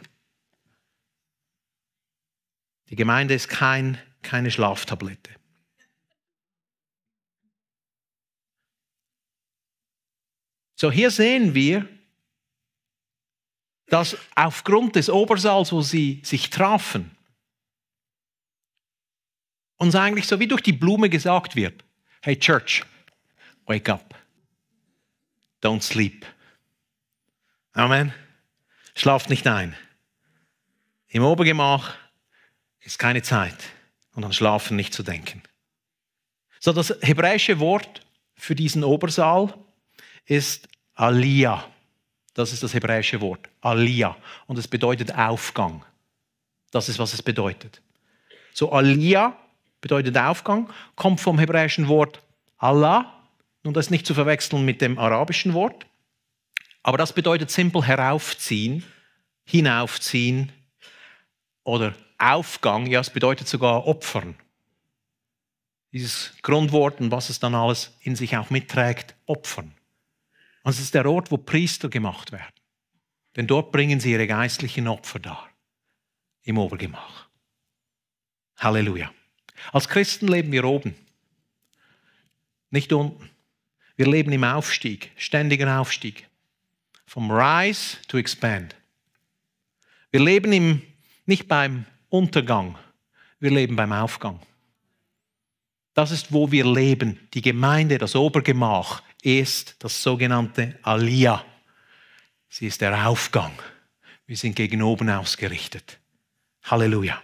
Die Gemeinde ist kein keine Schlaftablette. So, hier sehen wir, dass aufgrund des Obersaals, wo sie sich trafen, uns eigentlich so wie durch die Blume gesagt wird, hey Church, wake up, don't sleep. Amen. Schlaft nicht ein. Im Obergemach ist keine Zeit und an Schlafen nicht zu denken. So, das hebräische Wort für diesen Obersaal ist Aliyah. Das ist das hebräische Wort, Aliyah. Und es bedeutet Aufgang. Das ist, was es bedeutet. So, Aliyah bedeutet Aufgang, kommt vom hebräischen Wort Allah. Nun, das ist nicht zu verwechseln mit dem arabischen Wort. Aber das bedeutet simpel heraufziehen, hinaufziehen oder Aufgang, ja, es bedeutet sogar opfern. Dieses Grundwort und was es dann alles in sich auch mitträgt, opfern. Also es ist der Ort, wo Priester gemacht werden. Denn dort bringen sie ihre geistlichen Opfer dar. Im Obergemach. Halleluja. Als Christen leben wir oben, nicht unten. Wir leben im Aufstieg, ständigen Aufstieg. Vom Rise to Expand. Wir leben im, nicht beim Untergang. Wir leben beim Aufgang. Das ist, wo wir leben. Die Gemeinde, das Obergemach, ist das sogenannte Alia. Sie ist der Aufgang. Wir sind gegen oben ausgerichtet. Halleluja.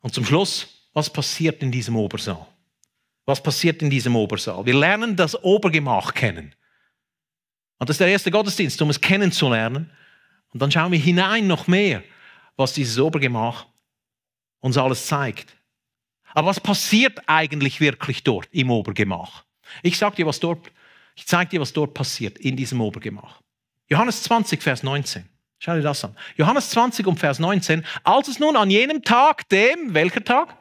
Und zum Schluss, was passiert in diesem Obersaal? Was passiert in diesem Obersaal? Wir lernen das Obergemach kennen. Und das ist der erste Gottesdienst, um es kennenzulernen. Und dann schauen wir hinein noch mehr was dieses Obergemach uns alles zeigt. Aber was passiert eigentlich wirklich dort im Obergemach? Ich sage dir, was dort, ich zeige dir, was dort passiert in diesem Obergemach. Johannes 20, Vers 19. Schau dir das an. Johannes 20 und Vers 19. Als es nun an jenem Tag, dem, welcher Tag?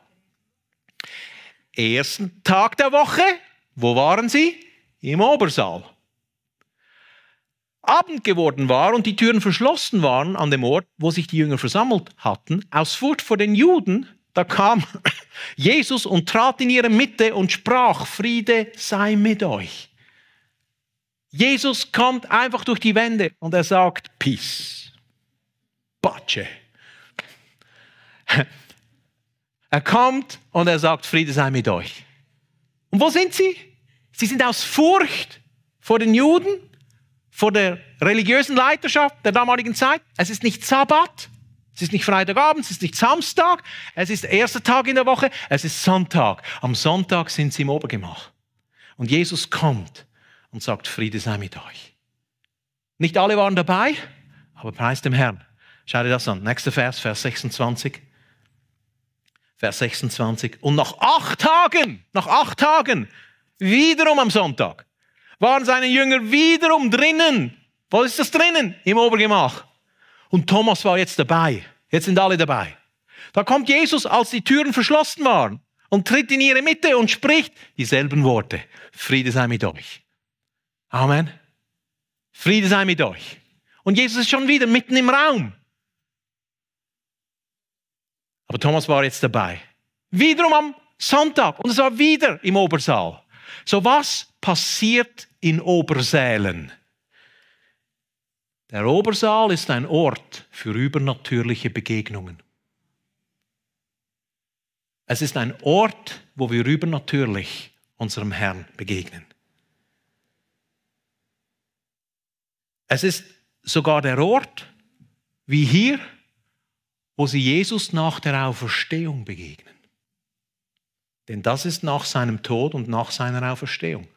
Ersten Tag der Woche, wo waren sie? Im Obersaal. Abend geworden war und die Türen verschlossen waren an dem Ort, wo sich die Jünger versammelt hatten, aus Furcht vor den Juden, da kam [laughs] Jesus und trat in ihre Mitte und sprach, Friede sei mit euch. Jesus kommt einfach durch die Wände und er sagt, Peace. Batsche. [laughs] Er kommt und er sagt, Friede sei mit euch. Und wo sind sie? Sie sind aus Furcht vor den Juden vor der religiösen Leiterschaft der damaligen Zeit. Es ist nicht Sabbat, es ist nicht Freitagabend, es ist nicht Samstag, es ist erster Tag in der Woche, es ist Sonntag. Am Sonntag sind sie im Obergemach. Und Jesus kommt und sagt, Friede sei mit euch. Nicht alle waren dabei, aber preis dem Herrn. Schau dir das an. Nächster Vers, Vers 26. Vers 26. Und nach acht Tagen, nach acht Tagen, wiederum am Sonntag, waren seine Jünger wiederum drinnen. Wo ist das drinnen? Im Obergemach. Und Thomas war jetzt dabei. Jetzt sind alle dabei. Da kommt Jesus, als die Türen verschlossen waren, und tritt in ihre Mitte und spricht dieselben Worte. Friede sei mit euch. Amen. Friede sei mit euch. Und Jesus ist schon wieder mitten im Raum. Aber Thomas war jetzt dabei. Wiederum am Sonntag. Und es war wieder im Obersaal. So was passiert in Obersälen? Der Obersaal ist ein Ort für übernatürliche Begegnungen. Es ist ein Ort, wo wir übernatürlich unserem Herrn begegnen. Es ist sogar der Ort, wie hier, wo sie Jesus nach der Auferstehung begegnen. Denn das ist nach seinem Tod und nach seiner Auferstehung.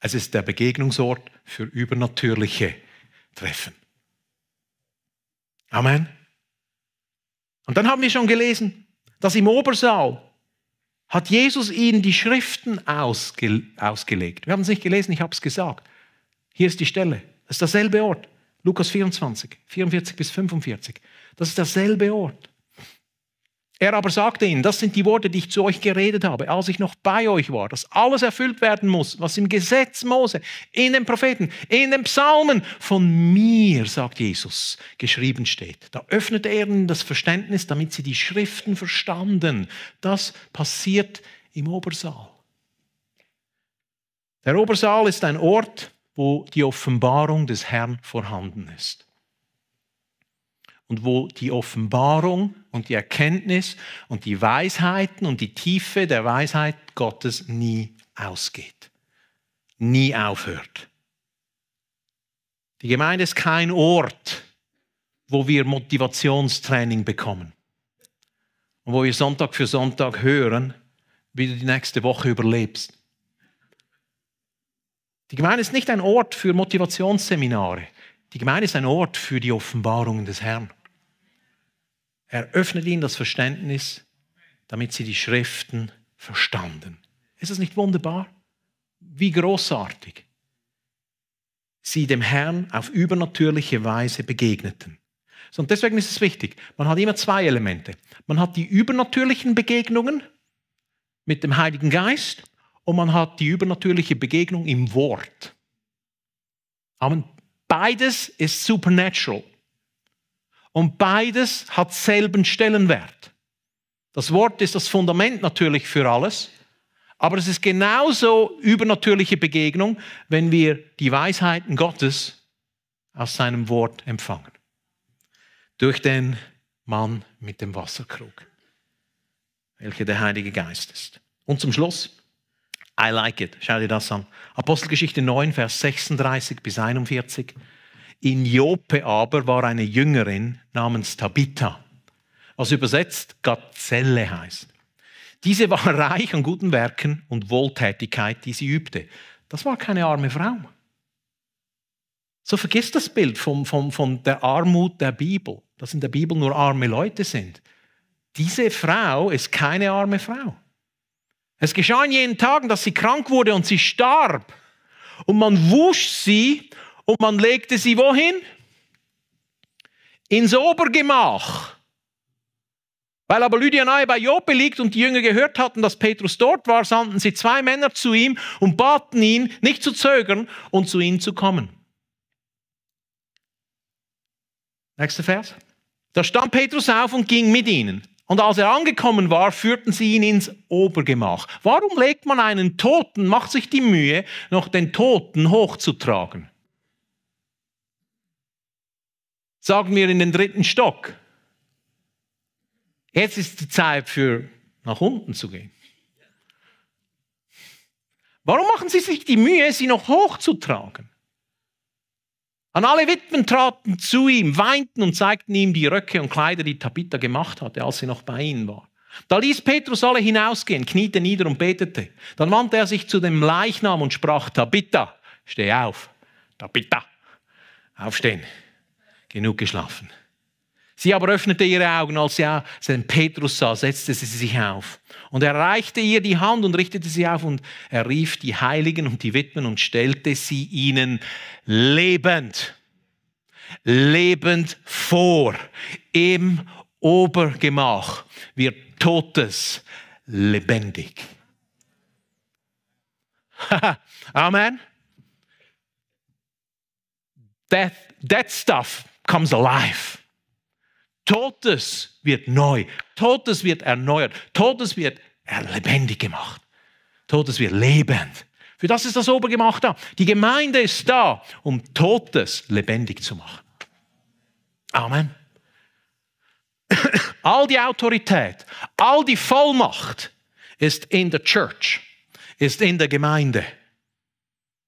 Es ist der Begegnungsort für übernatürliche Treffen. Amen. Und dann haben wir schon gelesen, dass im Obersaal hat Jesus ihnen die Schriften ausge ausgelegt. Wir haben es nicht gelesen, ich habe es gesagt. Hier ist die Stelle. Das ist derselbe Ort. Lukas 24, 44 bis 45. Das ist derselbe Ort. Er aber sagte ihnen, das sind die Worte, die ich zu euch geredet habe, als ich noch bei euch war, dass alles erfüllt werden muss, was im Gesetz Mose, in den Propheten, in den Psalmen von mir, sagt Jesus, geschrieben steht. Da öffnete er ihnen das Verständnis, damit sie die Schriften verstanden. Das passiert im Obersaal. Der Obersaal ist ein Ort, wo die Offenbarung des Herrn vorhanden ist. Und wo die Offenbarung und die Erkenntnis und die Weisheiten und die Tiefe der Weisheit Gottes nie ausgeht, nie aufhört. Die Gemeinde ist kein Ort, wo wir Motivationstraining bekommen und wo wir Sonntag für Sonntag hören, wie du die nächste Woche überlebst. Die Gemeinde ist nicht ein Ort für Motivationsseminare. Die Gemeinde ist ein Ort für die Offenbarungen des Herrn. Er öffnet ihnen das Verständnis, damit sie die Schriften verstanden. Ist das nicht wunderbar? Wie großartig. Sie dem Herrn auf übernatürliche Weise begegneten. Und deswegen ist es wichtig, man hat immer zwei Elemente. Man hat die übernatürlichen Begegnungen mit dem Heiligen Geist und man hat die übernatürliche Begegnung im Wort. Amen. Beides ist supernatural. Und beides hat selben Stellenwert. Das Wort ist das Fundament natürlich für alles, aber es ist genauso übernatürliche Begegnung, wenn wir die Weisheiten Gottes aus seinem Wort empfangen. Durch den Mann mit dem Wasserkrug, welcher der Heilige Geist ist. Und zum Schluss, I like it. Schau dir das an. Apostelgeschichte 9, Vers 36 bis 41. In Joppe aber war eine Jüngerin namens Tabitha, was übersetzt Gazelle heißt. Diese war [laughs] reich an guten Werken und Wohltätigkeit, die sie übte. Das war keine arme Frau. So vergiss das Bild von, von, von der Armut der Bibel, dass in der Bibel nur arme Leute sind. Diese Frau ist keine arme Frau. Es geschah in jenen Tagen, dass sie krank wurde und sie starb. Und man wusch sie und man legte sie wohin? Ins Obergemach. Weil aber Lydia nahe bei Joppe liegt und die Jünger gehört hatten, dass Petrus dort war, sandten sie zwei Männer zu ihm und baten ihn, nicht zu zögern und zu ihnen zu kommen. Nächster Vers. Da stand Petrus auf und ging mit ihnen. Und als er angekommen war, führten sie ihn ins Obergemach. Warum legt man einen Toten, macht sich die Mühe, noch den Toten hochzutragen? sagen wir in den dritten Stock. Jetzt ist die Zeit für nach unten zu gehen. Warum machen Sie sich die Mühe, sie noch hochzutragen? An alle Witwen traten zu ihm, weinten und zeigten ihm die Röcke und Kleider, die Tabitha gemacht hatte, als sie noch bei ihnen war. Da ließ Petrus alle hinausgehen, kniete nieder und betete. Dann wandte er sich zu dem Leichnam und sprach, Tabitha, steh auf, Tabitha, aufstehen genug geschlafen. Sie aber öffnete ihre Augen, als sie den Petrus sah, setzte sie sich auf. Und er reichte ihr die Hand und richtete sie auf und er rief die Heiligen und die Witwen und stellte sie ihnen lebend, lebend vor. Im Obergemach wird Totes lebendig. [laughs] Amen. Death, death stuff comes alive. Totes wird neu. Totes wird erneuert. Totes wird lebendig gemacht. Totes wird lebend. Für das ist das Obergemacht da. Die Gemeinde ist da, um Totes lebendig zu machen. Amen. [coughs] All die Autorität, all die Vollmacht ist in der Church, ist in der Gemeinde.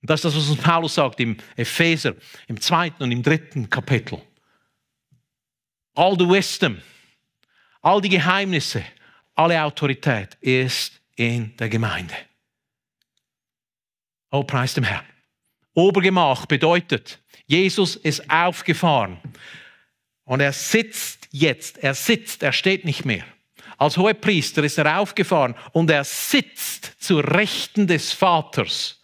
Und das ist das, was uns Paulus sagt im Epheser, im zweiten und im dritten Kapitel all the wisdom, all die Geheimnisse, alle Autorität ist in der Gemeinde. Oh, preis dem Herrn. Obergemach bedeutet, Jesus ist aufgefahren und er sitzt jetzt, er sitzt, er steht nicht mehr. Als Hohepriester ist er aufgefahren und er sitzt zu Rechten des Vaters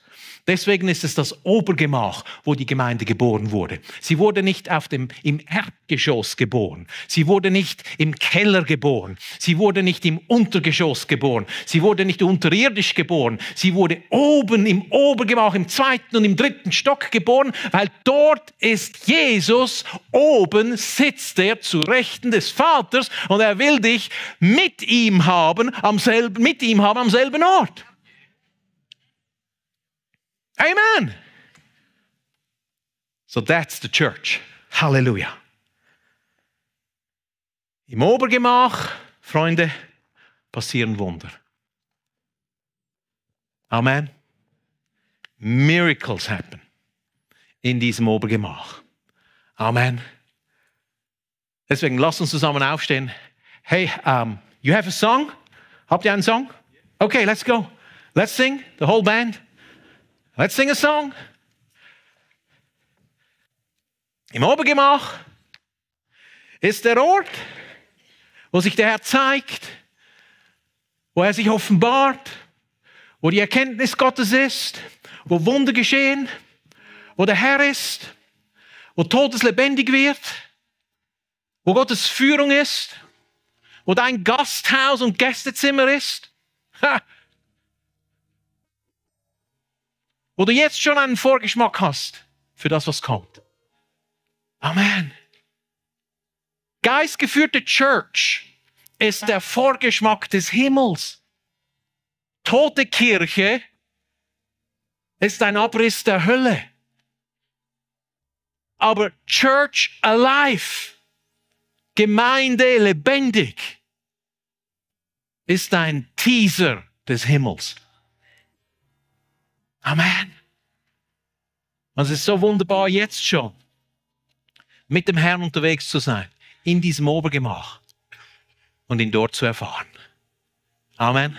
Deswegen ist es das Obergemach, wo die Gemeinde geboren wurde. Sie wurde nicht auf dem, im Erdgeschoss geboren. Sie wurde nicht im Keller geboren. Sie wurde nicht im Untergeschoss geboren. Sie wurde nicht unterirdisch geboren. Sie wurde oben im Obergemach, im zweiten und im dritten Stock geboren, weil dort ist Jesus. Oben sitzt er zu Rechten des Vaters und er will dich mit ihm haben, am selben, mit ihm haben am selben Ort. Amen. So that's the church. Halleluja. Im Obergemach, Freunde, passieren Wunder. Amen. Miracles happen in diesem Obergemach. Amen. Deswegen lasst uns zusammen aufstehen. Hey, um, you have a song? Habt ihr einen Song? Okay, let's go. Let's sing, the whole band. Let's sing a song. Im Obergemach ist der Ort, wo sich der Herr zeigt, wo er sich offenbart, wo die Erkenntnis Gottes ist, wo Wunder geschehen, wo der Herr ist, wo Todes lebendig wird, wo Gottes Führung ist, wo dein Gasthaus und Gästezimmer ist. Ha, Wo du jetzt schon einen Vorgeschmack hast für das, was kommt. Amen. Geistgeführte Church ist der Vorgeschmack des Himmels. Tote Kirche ist ein Abriss der Hölle. Aber Church Alive, Gemeinde lebendig, ist ein Teaser des Himmels. Amen. Und es ist so wunderbar, jetzt schon mit dem Herrn unterwegs zu sein, in diesem Obergemach und ihn dort zu erfahren. Amen.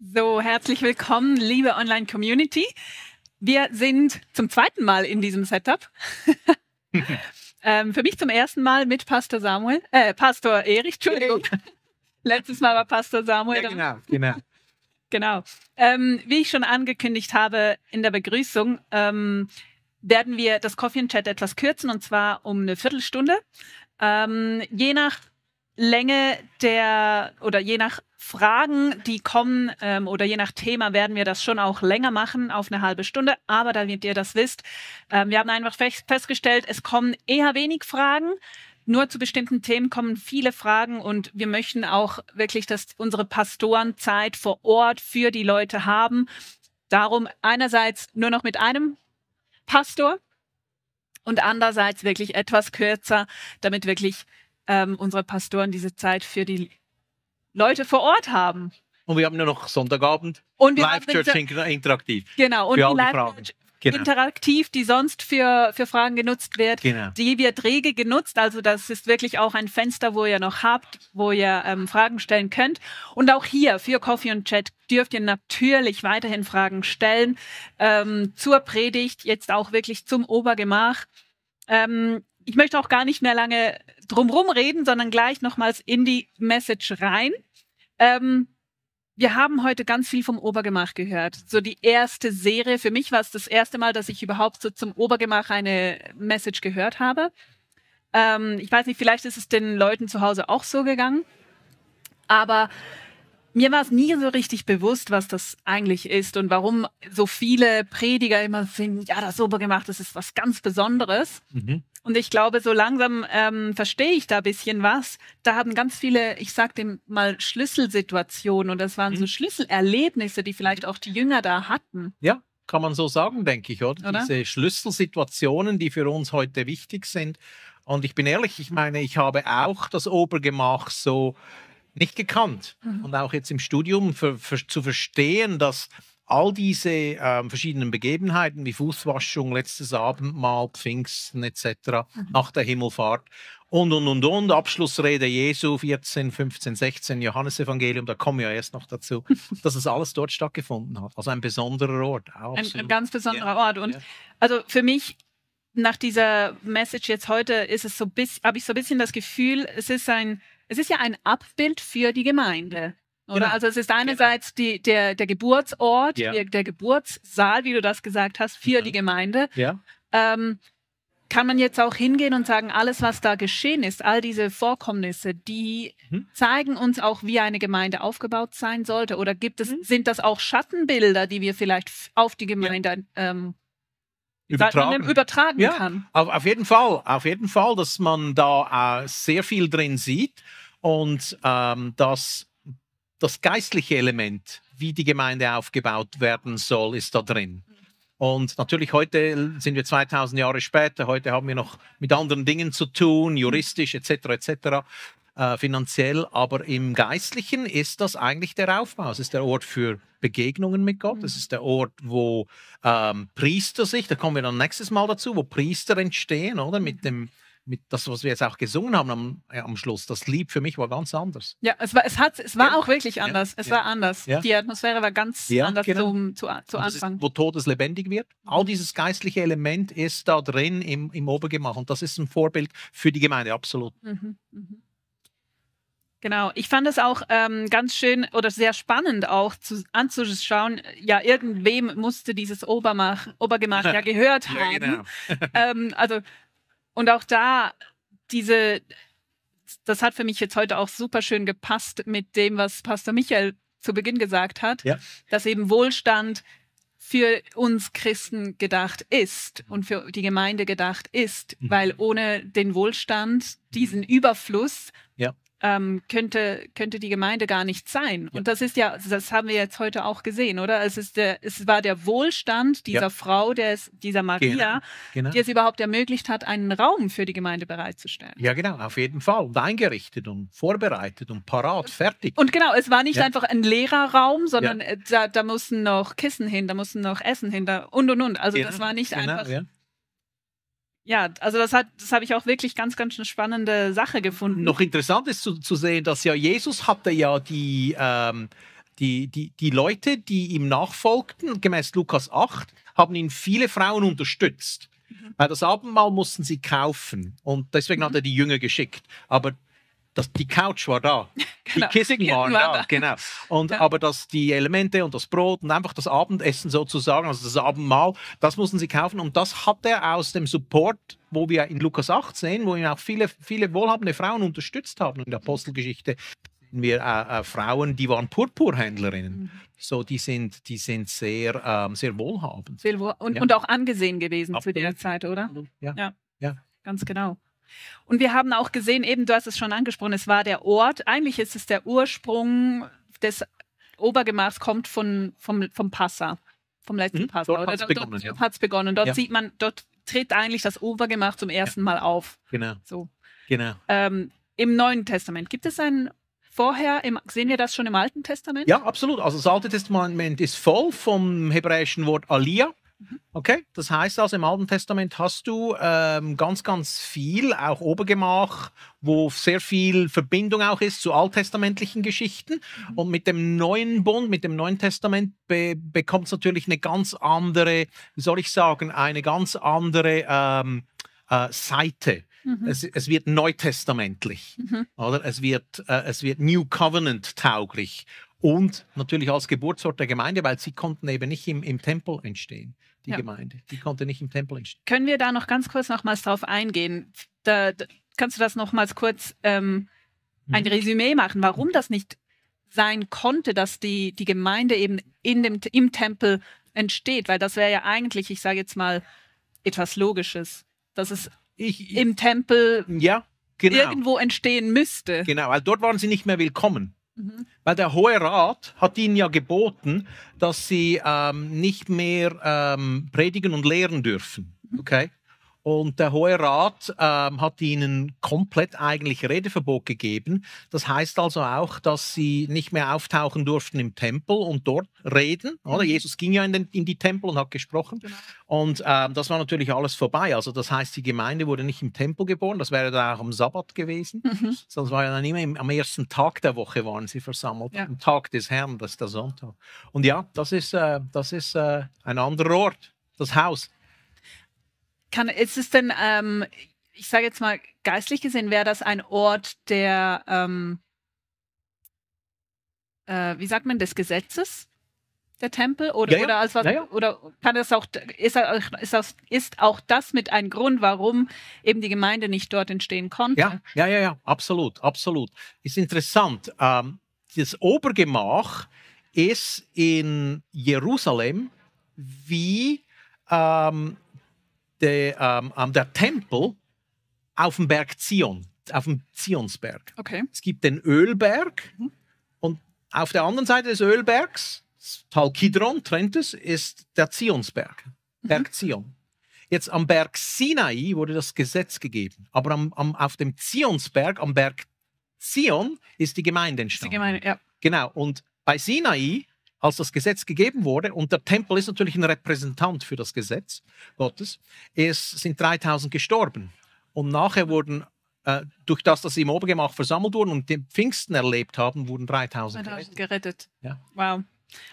So, herzlich willkommen, liebe Online-Community. Wir sind zum zweiten Mal in diesem Setup. [laughs] ähm, für mich zum ersten Mal mit Pastor Samuel, äh, Pastor Erich, Entschuldigung. Letztes Mal war Pastor Samuel. Ja, genau, genau. genau. Ähm, wie ich schon angekündigt habe in der Begrüßung, ähm, werden wir das Coffee Chat etwas kürzen und zwar um eine Viertelstunde. Ähm, je nach Länge der oder je nach Fragen, die kommen ähm, oder je nach Thema werden wir das schon auch länger machen, auf eine halbe Stunde. Aber damit ihr das wisst, ähm, wir haben einfach festgestellt, es kommen eher wenig Fragen. Nur zu bestimmten Themen kommen viele Fragen und wir möchten auch wirklich, dass unsere Pastoren Zeit vor Ort für die Leute haben. Darum einerseits nur noch mit einem Pastor und andererseits wirklich etwas kürzer, damit wirklich ähm, unsere Pastoren diese Zeit für die Leute vor Ort haben. Und wir haben nur noch Sonntagabend und wir Live Church inter interaktiv. Genau, und für die Live Fragen. Genau. interaktiv, die sonst für, für Fragen genutzt wird. Genau. Die wird rege genutzt. Also das ist wirklich auch ein Fenster, wo ihr noch habt, wo ihr ähm, Fragen stellen könnt. Und auch hier für Coffee und Chat dürft ihr natürlich weiterhin Fragen stellen ähm, zur Predigt, jetzt auch wirklich zum Obergemach. Ähm, ich möchte auch gar nicht mehr lange drumrum reden, sondern gleich nochmals in die Message rein. Ähm, wir haben heute ganz viel vom Obergemach gehört. So die erste Serie. Für mich war es das erste Mal, dass ich überhaupt so zum Obergemach eine Message gehört habe. Ähm, ich weiß nicht, vielleicht ist es den Leuten zu Hause auch so gegangen. Aber mir war es nie so richtig bewusst, was das eigentlich ist und warum so viele Prediger immer finden, ja, das Obergemach, das ist was ganz Besonderes. Mhm. Und ich glaube, so langsam ähm, verstehe ich da ein bisschen was. Da haben ganz viele, ich sag dem mal, Schlüsselsituationen und das waren mhm. so Schlüsselerlebnisse, die vielleicht auch die Jünger da hatten. Ja, kann man so sagen, denke ich, oder? oder? Diese Schlüsselsituationen, die für uns heute wichtig sind. Und ich bin ehrlich, ich meine, ich habe auch das Obergemach so nicht gekannt. Mhm. Und auch jetzt im Studium für, für, zu verstehen, dass all diese äh, verschiedenen Begebenheiten wie Fußwaschung, letztes Abendmahl, Pfingsten etc., mhm. nach der Himmelfahrt und, und, und, und, Abschlussrede Jesu 14, 15, 16, Johannesevangelium, da kommen wir ja erst noch dazu, [laughs] dass es alles dort stattgefunden hat. Also ein besonderer Ort. Ein, ein, ganz besonderer ja. Ort. Und ja. also für mich nach dieser Message jetzt heute ist es so habe ich so ein bisschen das Gefühl, es ist ein, es ist ja ein Abbild für die Gemeinde. Oder? Genau. Also es ist genau. einerseits genau. die, der, der Geburtsort, ja. der, der, Geburtssaal, wie du das gesagt hast, für mhm. die Gemeinde. Ja. Ähm, kann man jetzt auch hingehen und sagen, alles, was da geschehen ist, all diese Vorkommnisse, die mhm. zeigen uns auch, wie eine Gemeinde aufgebaut sein sollte? Oder gibt es, mhm. sind das auch Schattenbilder, die wir vielleicht auf die Gemeinde ja. ähm, übertragen, übertragen ja, kann? Auf, auf jeden Fall, auf jeden Fall, dass man da äh, sehr viel drin sieht und ähm, dass das geistliche Element, wie die Gemeinde aufgebaut werden soll, ist da drin. Und natürlich heute sind wir 2000 Jahre später, heute haben wir noch mit anderen Dingen zu tun, juristisch etc. etc. Äh, finanziell, aber im Geistlichen ist das eigentlich der Aufbau. Es ist der Ort für Begegnungen mit Gott. Es ist der Ort, wo ähm, Priester sich, da kommen wir dann nächstes Mal dazu, wo Priester entstehen, oder mit dem mit das, was wir jetzt auch gesungen haben am, äh, am Schluss, das Lied für mich war ganz anders. Ja, es war, es hat, es war ja. auch wirklich anders. Ja. Es ja. war anders. Die Atmosphäre war ganz anders genau. zum, zu, zu Anfang. Ist, wo Todes lebendig wird. All mhm. dieses geistliche Element ist da drin im, im Obergemach und das ist ein Vorbild für die Gemeinde, absolut. Mhm. Mhm. Genau, ich fand es auch ähm, ganz schön oder sehr spannend auch zu, anzuschauen. Ja, irgendwem musste dieses Obermach, Obergemach [laughs] ja gehört genau. haben. Genau. ähm, also und auch da diese, das hat für mich jetzt heute auch super schön gepasst mit dem, was Pastor Michael zu Beginn gesagt hat, ja. dass eben Wohlstand für uns Christen gedacht ist und für die Gemeinde gedacht ist, mhm. weil ohne den Wohlstand, diesen Überfluss, ja ähm, könnte, könnte die Gemeinde gar nicht sein. Ja. Und das ist ja, das haben wir jetzt heute auch gesehen, oder? Es, ist der, es war der Wohlstand dieser ja. Frau, des, dieser Maria, genau. Genau. die es überhaupt ermöglicht hat, einen Raum für die Gemeinde bereitzustellen. Ja, genau, auf jeden Fall. Und eingerichtet und vorbereitet und parat, fertig. Und genau, es war nicht ja. einfach ein leerer Raum, sondern äh, da, da mussten noch Kissen hin, da mussten noch Essen hin, da und und und. Also genau. das war nicht genau, einfach ja, also das, das habe ich auch wirklich ganz, ganz eine spannende Sache gefunden. Noch interessant ist zu, zu sehen, dass ja Jesus hatte ja die, ähm, die, die, die Leute, die ihm nachfolgten, gemäß Lukas 8, haben ihn viele Frauen unterstützt. Mhm. Das Abendmahl mussten sie kaufen und deswegen mhm. hat er die Jünger geschickt. Aber dass die Couch war da, [laughs] genau. die Kissing waren war da, da. genau. [laughs] Und ja. aber dass die Elemente und das Brot und einfach das Abendessen sozusagen, also das Abendmahl, das mussten sie kaufen und das hat er aus dem Support, wo wir in Lukas 18, wo ihn auch viele viele wohlhabende Frauen unterstützt haben in der Apostelgeschichte wir äh, äh, Frauen, die waren Purpurhändlerinnen. Mhm. So, die sind, die sind sehr, ähm, sehr wohlhabend. Sehr wohl und, ja. und, auch angesehen gewesen Absolut. zu der Zeit, oder? Ja. ja. ja. Ganz genau. Und wir haben auch gesehen, eben du hast es schon angesprochen, es war der Ort. Eigentlich ist es der Ursprung des Obergemachs, kommt von, vom, vom Passa, vom letzten mhm, Passa. Dort hat es begonnen. ja. begonnen. dort ja. sieht man, dort tritt eigentlich das Obergemach zum ersten ja. Mal auf. Genau. So. genau. Ähm, Im Neuen Testament gibt es ein vorher, im, sehen wir das schon im Alten Testament? Ja, absolut. Also das Alte Testament ist voll vom hebräischen Wort Alia. Mhm. Okay, das heißt also im Alten Testament hast du ähm, ganz, ganz viel, auch Obergemach, wo sehr viel Verbindung auch ist zu alttestamentlichen Geschichten. Mhm. Und mit dem neuen Bund, mit dem Neuen Testament be bekommt es natürlich eine ganz andere, wie soll ich sagen, eine ganz andere ähm, äh, Seite. Mhm. Es, es, wird neutestamentlich, mhm. oder? Es wird, äh, es wird New Covenant tauglich und natürlich als Geburtsort der Gemeinde, weil sie konnten eben nicht im, im Tempel entstehen, die ja. Gemeinde. Die konnte nicht im Tempel entstehen. Können wir da noch ganz kurz nochmals drauf eingehen? Da, da, kannst du das nochmals kurz ähm, hm. ein hm. Resümee machen, warum das nicht sein konnte, dass die, die Gemeinde eben in dem, im Tempel entsteht? Weil das wäre ja eigentlich, ich sage jetzt mal, etwas Logisches, dass es ich, ich, im Tempel ja, genau. irgendwo entstehen müsste. Genau, weil dort waren sie nicht mehr willkommen. Mhm. Weil der Hohe Rat hat ihnen ja geboten, dass sie ähm, nicht mehr ähm, predigen und lehren dürfen. Okay? Und der Hohe Rat ähm, hat ihnen komplett eigentlich Redeverbot gegeben. Das heißt also auch, dass sie nicht mehr auftauchen durften im Tempel und dort reden. Mhm. Oder? Jesus ging ja in, den, in die Tempel und hat gesprochen. Genau. Und ähm, das war natürlich alles vorbei. Also das heißt, die Gemeinde wurde nicht im Tempel geboren. Das wäre dann auch am Sabbat gewesen. Mhm. Sonst war ja dann immer im, am ersten Tag der Woche waren sie versammelt. Ja. Am Tag des Herrn, das ist der Sonntag. Und ja, das ist, äh, das ist äh, ein anderer Ort. Das Haus kann, ist es denn, ähm, ich sage jetzt mal, geistlich gesehen, wäre das ein Ort der, ähm, äh, wie sagt man, des Gesetzes? Der Tempel? Oder, ja, ja. oder, als was, ja, oder kann das auch, ist, ist, ist auch das mit ein Grund, warum eben die Gemeinde nicht dort entstehen konnte? Ja, ja, ja, ja absolut, absolut. Ist interessant. Ähm, das Obergemach ist in Jerusalem wie ähm, de, ähm, der Tempel auf dem Berg Zion, auf dem Zionsberg. Okay. Es gibt den Ölberg mhm. und auf der anderen Seite des Ölbergs, Tal Kidron trennt es, ist der Zionsberg, mhm. Berg mhm. Zion. Jetzt am Berg Sinai wurde das Gesetz gegeben, aber am, am, auf dem Zionsberg, am Berg Zion, ist die Gemeinde entstanden. Die Gemeinde, ja. Genau, und bei Sinai als das Gesetz gegeben wurde, und der Tempel ist natürlich ein Repräsentant für das Gesetz Gottes, es sind 3000 gestorben. Und nachher wurden, äh, durch das, dass sie im Obergemach versammelt wurden und den Pfingsten erlebt haben, wurden 3000 gerettet. gerettet. Ja. Wow.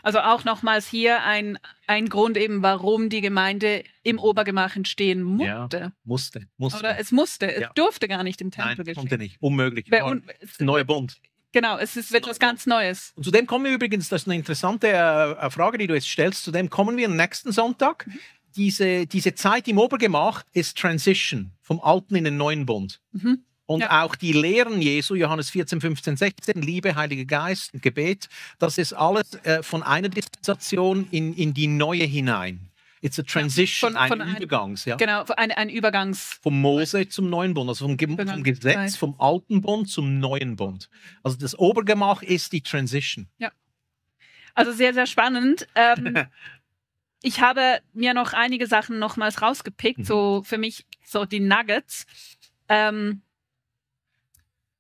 Also auch nochmals hier ein, ein Grund eben, warum die Gemeinde im Obergemach entstehen musste. Ja, musste, musste. Oder es musste, es durfte gar nicht im Tempel Nein, geschehen. konnte nicht, unmöglich. Neuer Bund. Genau, es ist, etwas ganz Neues. Und zu dem kommen wir übrigens, das ist eine interessante äh, äh, Frage, die du jetzt stellst, zu dem kommen wir nächsten Sonntag. Mhm. Diese, diese Zeit im Obergemach ist Transition vom Alten in den Neuen Bund. Mhm. Und ja. auch die Lehren Jesu, Johannes 14, 15, 16, Liebe, Heiliger Geist und Gebet, das ist alles äh, von einer Dispensation in, in die neue hinein. It's a transition, ja, von, von ein Übergangs. Ja? Genau, ein, ein Übergangs. Vom Mose zum Neuen Bund, also vom, genau, vom Gesetz, vom Alten Bund zum Neuen Bund. Also das Obergemach ist die Transition. Ja. Also sehr, sehr spannend. Ähm, [laughs] ich habe mir noch einige Sachen nochmals rausgepickt, mhm. so für mich so die Nuggets. Ähm,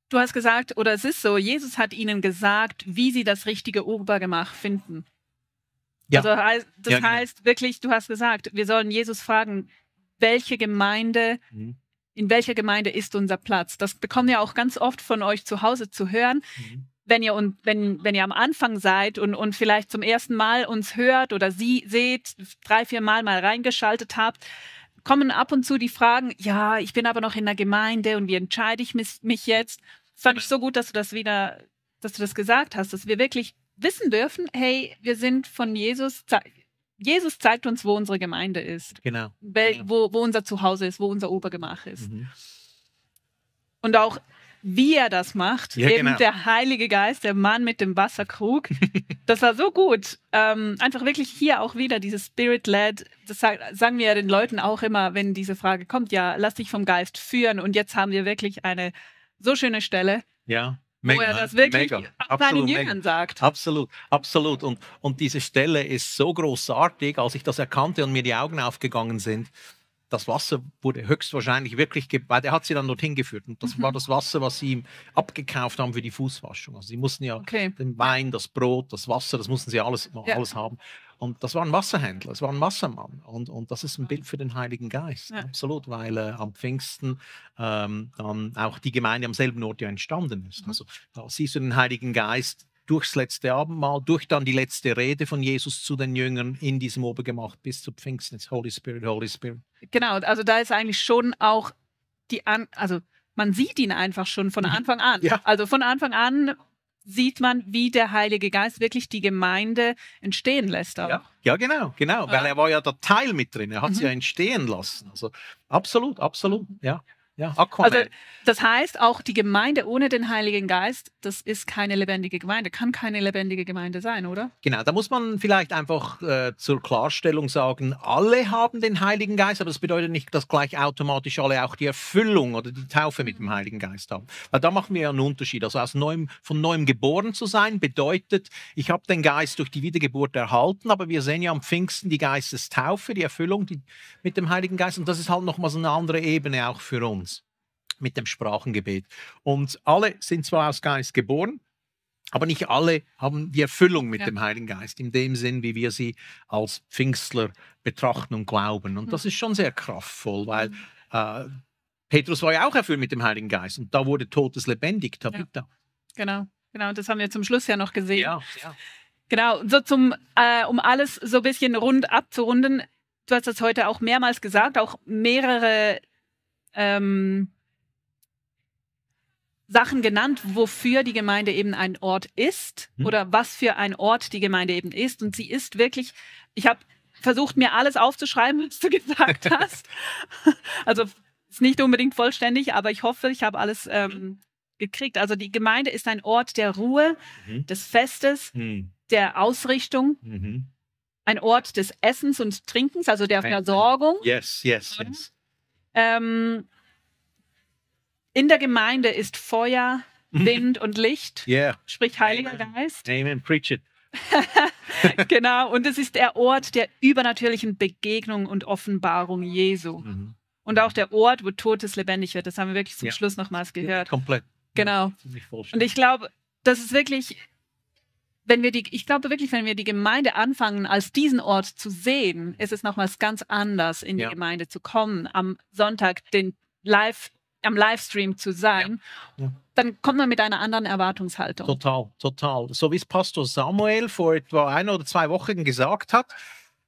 du hast gesagt, oder es ist so, Jesus hat ihnen gesagt, wie sie das richtige Obergemach finden. Ja. Also das ja, genau. heißt wirklich, du hast gesagt, wir sollen Jesus fragen, welche Gemeinde, mhm. in welcher Gemeinde ist unser Platz? Das bekommen wir auch ganz oft von euch zu Hause zu hören. Mhm. Wenn ihr, wenn, wenn ihr am Anfang seid und, und vielleicht zum ersten Mal uns hört oder sie seht, drei, vier Mal mal reingeschaltet habt, kommen ab und zu die Fragen, ja, ich bin aber noch in der Gemeinde und wie entscheide ich mich, mich jetzt? Das fand ich so gut, dass du das wieder, dass du das gesagt hast, dass wir wirklich wissen dürfen, hey, wir sind von Jesus, Jesus zeigt uns, wo unsere Gemeinde ist. Genau. genau. Wo, wo unser Zuhause ist, wo unser Obergemach ist. Mhm. Und auch wie er das macht, ja, eben genau. der Heilige Geist, der Mann mit dem Wasserkrug, [laughs] das war so gut. Ähm, einfach wirklich hier auch wieder dieses Spirit-led, das sagen wir ja den Leuten auch immer, wenn diese Frage kommt, ja, lass dich vom Geist führen. Und jetzt haben wir wirklich eine so schöne Stelle. Ja Mega, wo er das wirklich auch seinen Jüngern sagt. Absolut, absolut. Und, und diese Stelle ist so großartig, als ich das erkannte und mir die Augen aufgegangen sind. Das Wasser wurde höchstwahrscheinlich wirklich, weil der hat sie dann dorthin geführt. Und das mhm. war das Wasser, was sie ihm abgekauft haben für die Fußwaschung. Also sie mussten ja okay. den Wein, das Brot, das Wasser, das mussten sie alles, ja. alles haben. Und das war ein Wasserhändler, das war ein Wassermann. Und, und das ist ein Bild für den Heiligen Geist, ja. absolut, weil äh, am Pfingsten ähm, dann auch die Gemeinde am selben Ort ja entstanden ist. Mhm. Also da siehst du den Heiligen Geist durchs letzte Abendmahl, durch dann die letzte Rede von Jesus zu den Jüngern in diesem Obergemacht bis zu Pfingsten. It's Holy Spirit, Holy Spirit. Genau, also da ist eigentlich schon auch die, An also man sieht ihn einfach schon von mhm. Anfang an. Ja. Also von Anfang an sieht man, wie der Heilige Geist wirklich die Gemeinde entstehen lässt. Auch. Ja, ja, genau, genau, weil er war ja der Teil mit drin, er hat mhm. sie ja entstehen lassen. Also absolut, absolut, ja. Ja, Aquaman. Also, das heißt, auch die Gemeinde ohne den Heiligen Geist, das ist keine lebendige Gemeinde, kann keine lebendige Gemeinde sein, oder? Genau, da muss man vielleicht einfach äh, zur Klarstellung sagen, alle haben den Heiligen Geist, aber das bedeutet nicht, dass gleich automatisch alle auch die Erfüllung oder die Taufe mit dem Heiligen Geist haben. Weil da machen wir ja einen Unterschied. Also aus neuem, von neuem geboren zu sein bedeutet, ich habe den Geist durch die Wiedergeburt erhalten, aber wir sehen ja am Pfingsten die Geistestaufe, die Erfüllung die, mit dem Heiligen Geist und das ist halt nochmals eine andere Ebene auch für uns mit dem Sprachengebet. Und alle sind zwar aus Geist geboren, aber nicht alle haben die Erfüllung mit ja. dem Heiligen Geist, in dem Sinn, wie wir sie als Pfingstler betrachten und glauben. Und das hm. ist schon sehr kraftvoll, weil hm. äh, Petrus war ja auch erfüllt mit dem Heiligen Geist und da wurde Totes lebendig, Tabitha. Ja. Genau, genau, und das haben wir zum Schluss ja noch gesehen. Ja, ja. Genau, so zum, äh, um alles so ein bisschen rund abzurunden, du hast das heute auch mehrmals gesagt, auch mehrere ähm, Sachen genannt, wofür die Gemeinde eben ein Ort ist hm. oder was für ein Ort die Gemeinde eben ist. Und sie ist wirklich, ich habe versucht, mir alles aufzuschreiben, [laughs] was du gesagt [laughs] hast. also ist nicht unbedingt vollständig, aber ich hoffe, ich habe alles ähm, gekriegt. Also die Gemeinde ist ein Ort der Ruhe, mhm. des Festes, mhm. der Ausrichtung. Mhm. Ein Ort des Essens und Trinkens, also der Versorgung. Yes, yes, yes. Ähm, in der Gemeinde ist Feuer, mhm. Wind und Licht, yeah. sprich Heiliger Amen. Geist. Amen, preach it. [laughs] genau, und es ist der Ort der übernatürlichen Begegnung und Offenbarung Jesu. Mhm. Und auch der Ort, wo Totes lebendig wird. Das haben wir wirklich zum ja. Schluss nochmals gehört. Ja, komplett. Genau. Ja, und ich glaube, das ist wirklich, wenn wir die, ich glaube wirklich, wenn wir die Gemeinde anfangen, als diesen Ort zu sehen, ist es nochmals ganz anders, in die Gemeinde zu kommen, am Sonntag den live am Livestream zu sein, ja. Ja. dann kommt man mit einer anderen Erwartungshaltung. Total, total. So wie es Pastor Samuel vor etwa ein oder zwei Wochen gesagt hat,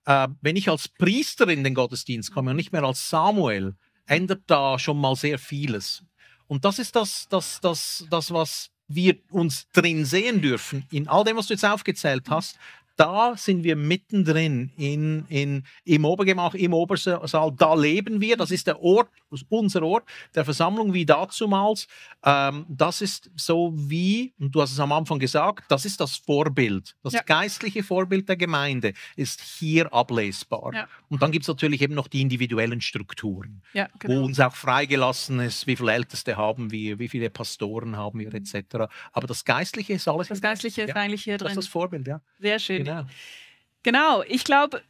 äh, wenn ich als Priester in den Gottesdienst komme und nicht mehr als Samuel, ändert da schon mal sehr vieles. Und das ist das, das, das, das was wir uns drin sehen dürfen, in all dem, was du jetzt aufgezählt hast, da sind wir mittendrin in, in, im Obergemach, im Obersaal. Da leben wir. Das ist der Ort, unser Ort der Versammlung wie dazumals. Ähm, das ist so wie, und du hast es am Anfang gesagt, das ist das Vorbild. Das ja. geistliche Vorbild der Gemeinde ist hier ablesbar. Ja. Und dann gibt es natürlich eben noch die individuellen Strukturen, ja, genau. wo uns auch freigelassen ist, wie viele Älteste haben wir, wie viele Pastoren haben wir, etc. Aber das Geistliche ist alles. Das Geistliche ist eigentlich hier drin. Das ist das Vorbild, ja. Sehr schön. Ja. Genau, ich glaube,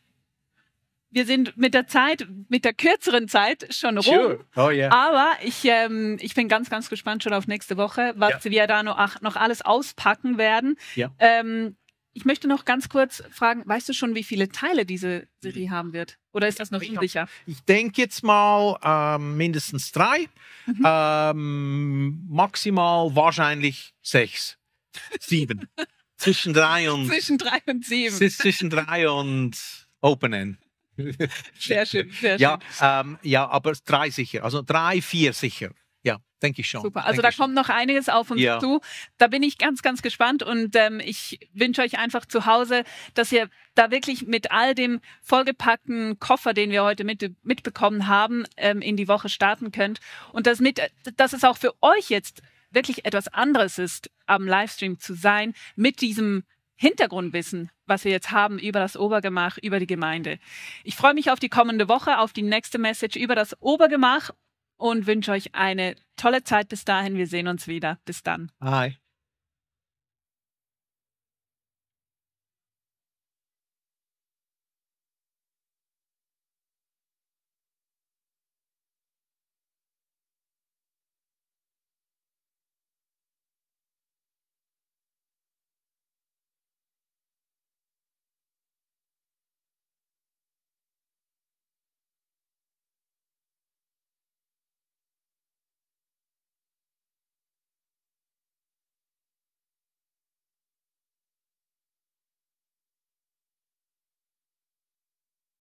wir sind mit der Zeit, mit der kürzeren Zeit schon sure. rum. Oh, yeah. Aber ich, ähm, ich bin ganz, ganz gespannt schon auf nächste Woche, was yeah. wir da noch, noch, alles auspacken werden. Yeah. Ähm, ich möchte noch ganz kurz fragen, weißt du schon, wie viele Teile diese Serie haben wird? Oder ist das noch unsicher? Ich denke jetzt mal ähm, mindestens drei, mhm. Ähm, maximal wahrscheinlich sechs, sieben. [laughs] Zwischen drei und. zwischen drei und sieben. Zwischen drei und Open Sehr schön, sehr ja, schön. Ähm, ja, aber drei sicher. Also drei, vier sicher. Ja, denke ich schon. Super, also da kommt schon. noch einiges auf uns ja. zu. Da bin ich ganz, ganz gespannt und ähm, ich wünsche euch einfach zu Hause, dass ihr da wirklich mit all dem vollgepackten Koffer, den wir heute mit, mitbekommen haben, ähm, in die Woche starten könnt und dass, mit, dass es auch für euch jetzt wirklich etwas anderes ist, am Livestream zu sein, mit diesem Hintergrundwissen, was wir jetzt haben über das Obergemach, über die Gemeinde. Ich freue mich auf die kommende Woche, auf die nächste Message über das Obergemach und wünsche euch eine tolle Zeit bis dahin. Wir sehen uns wieder. Bis dann. Hi.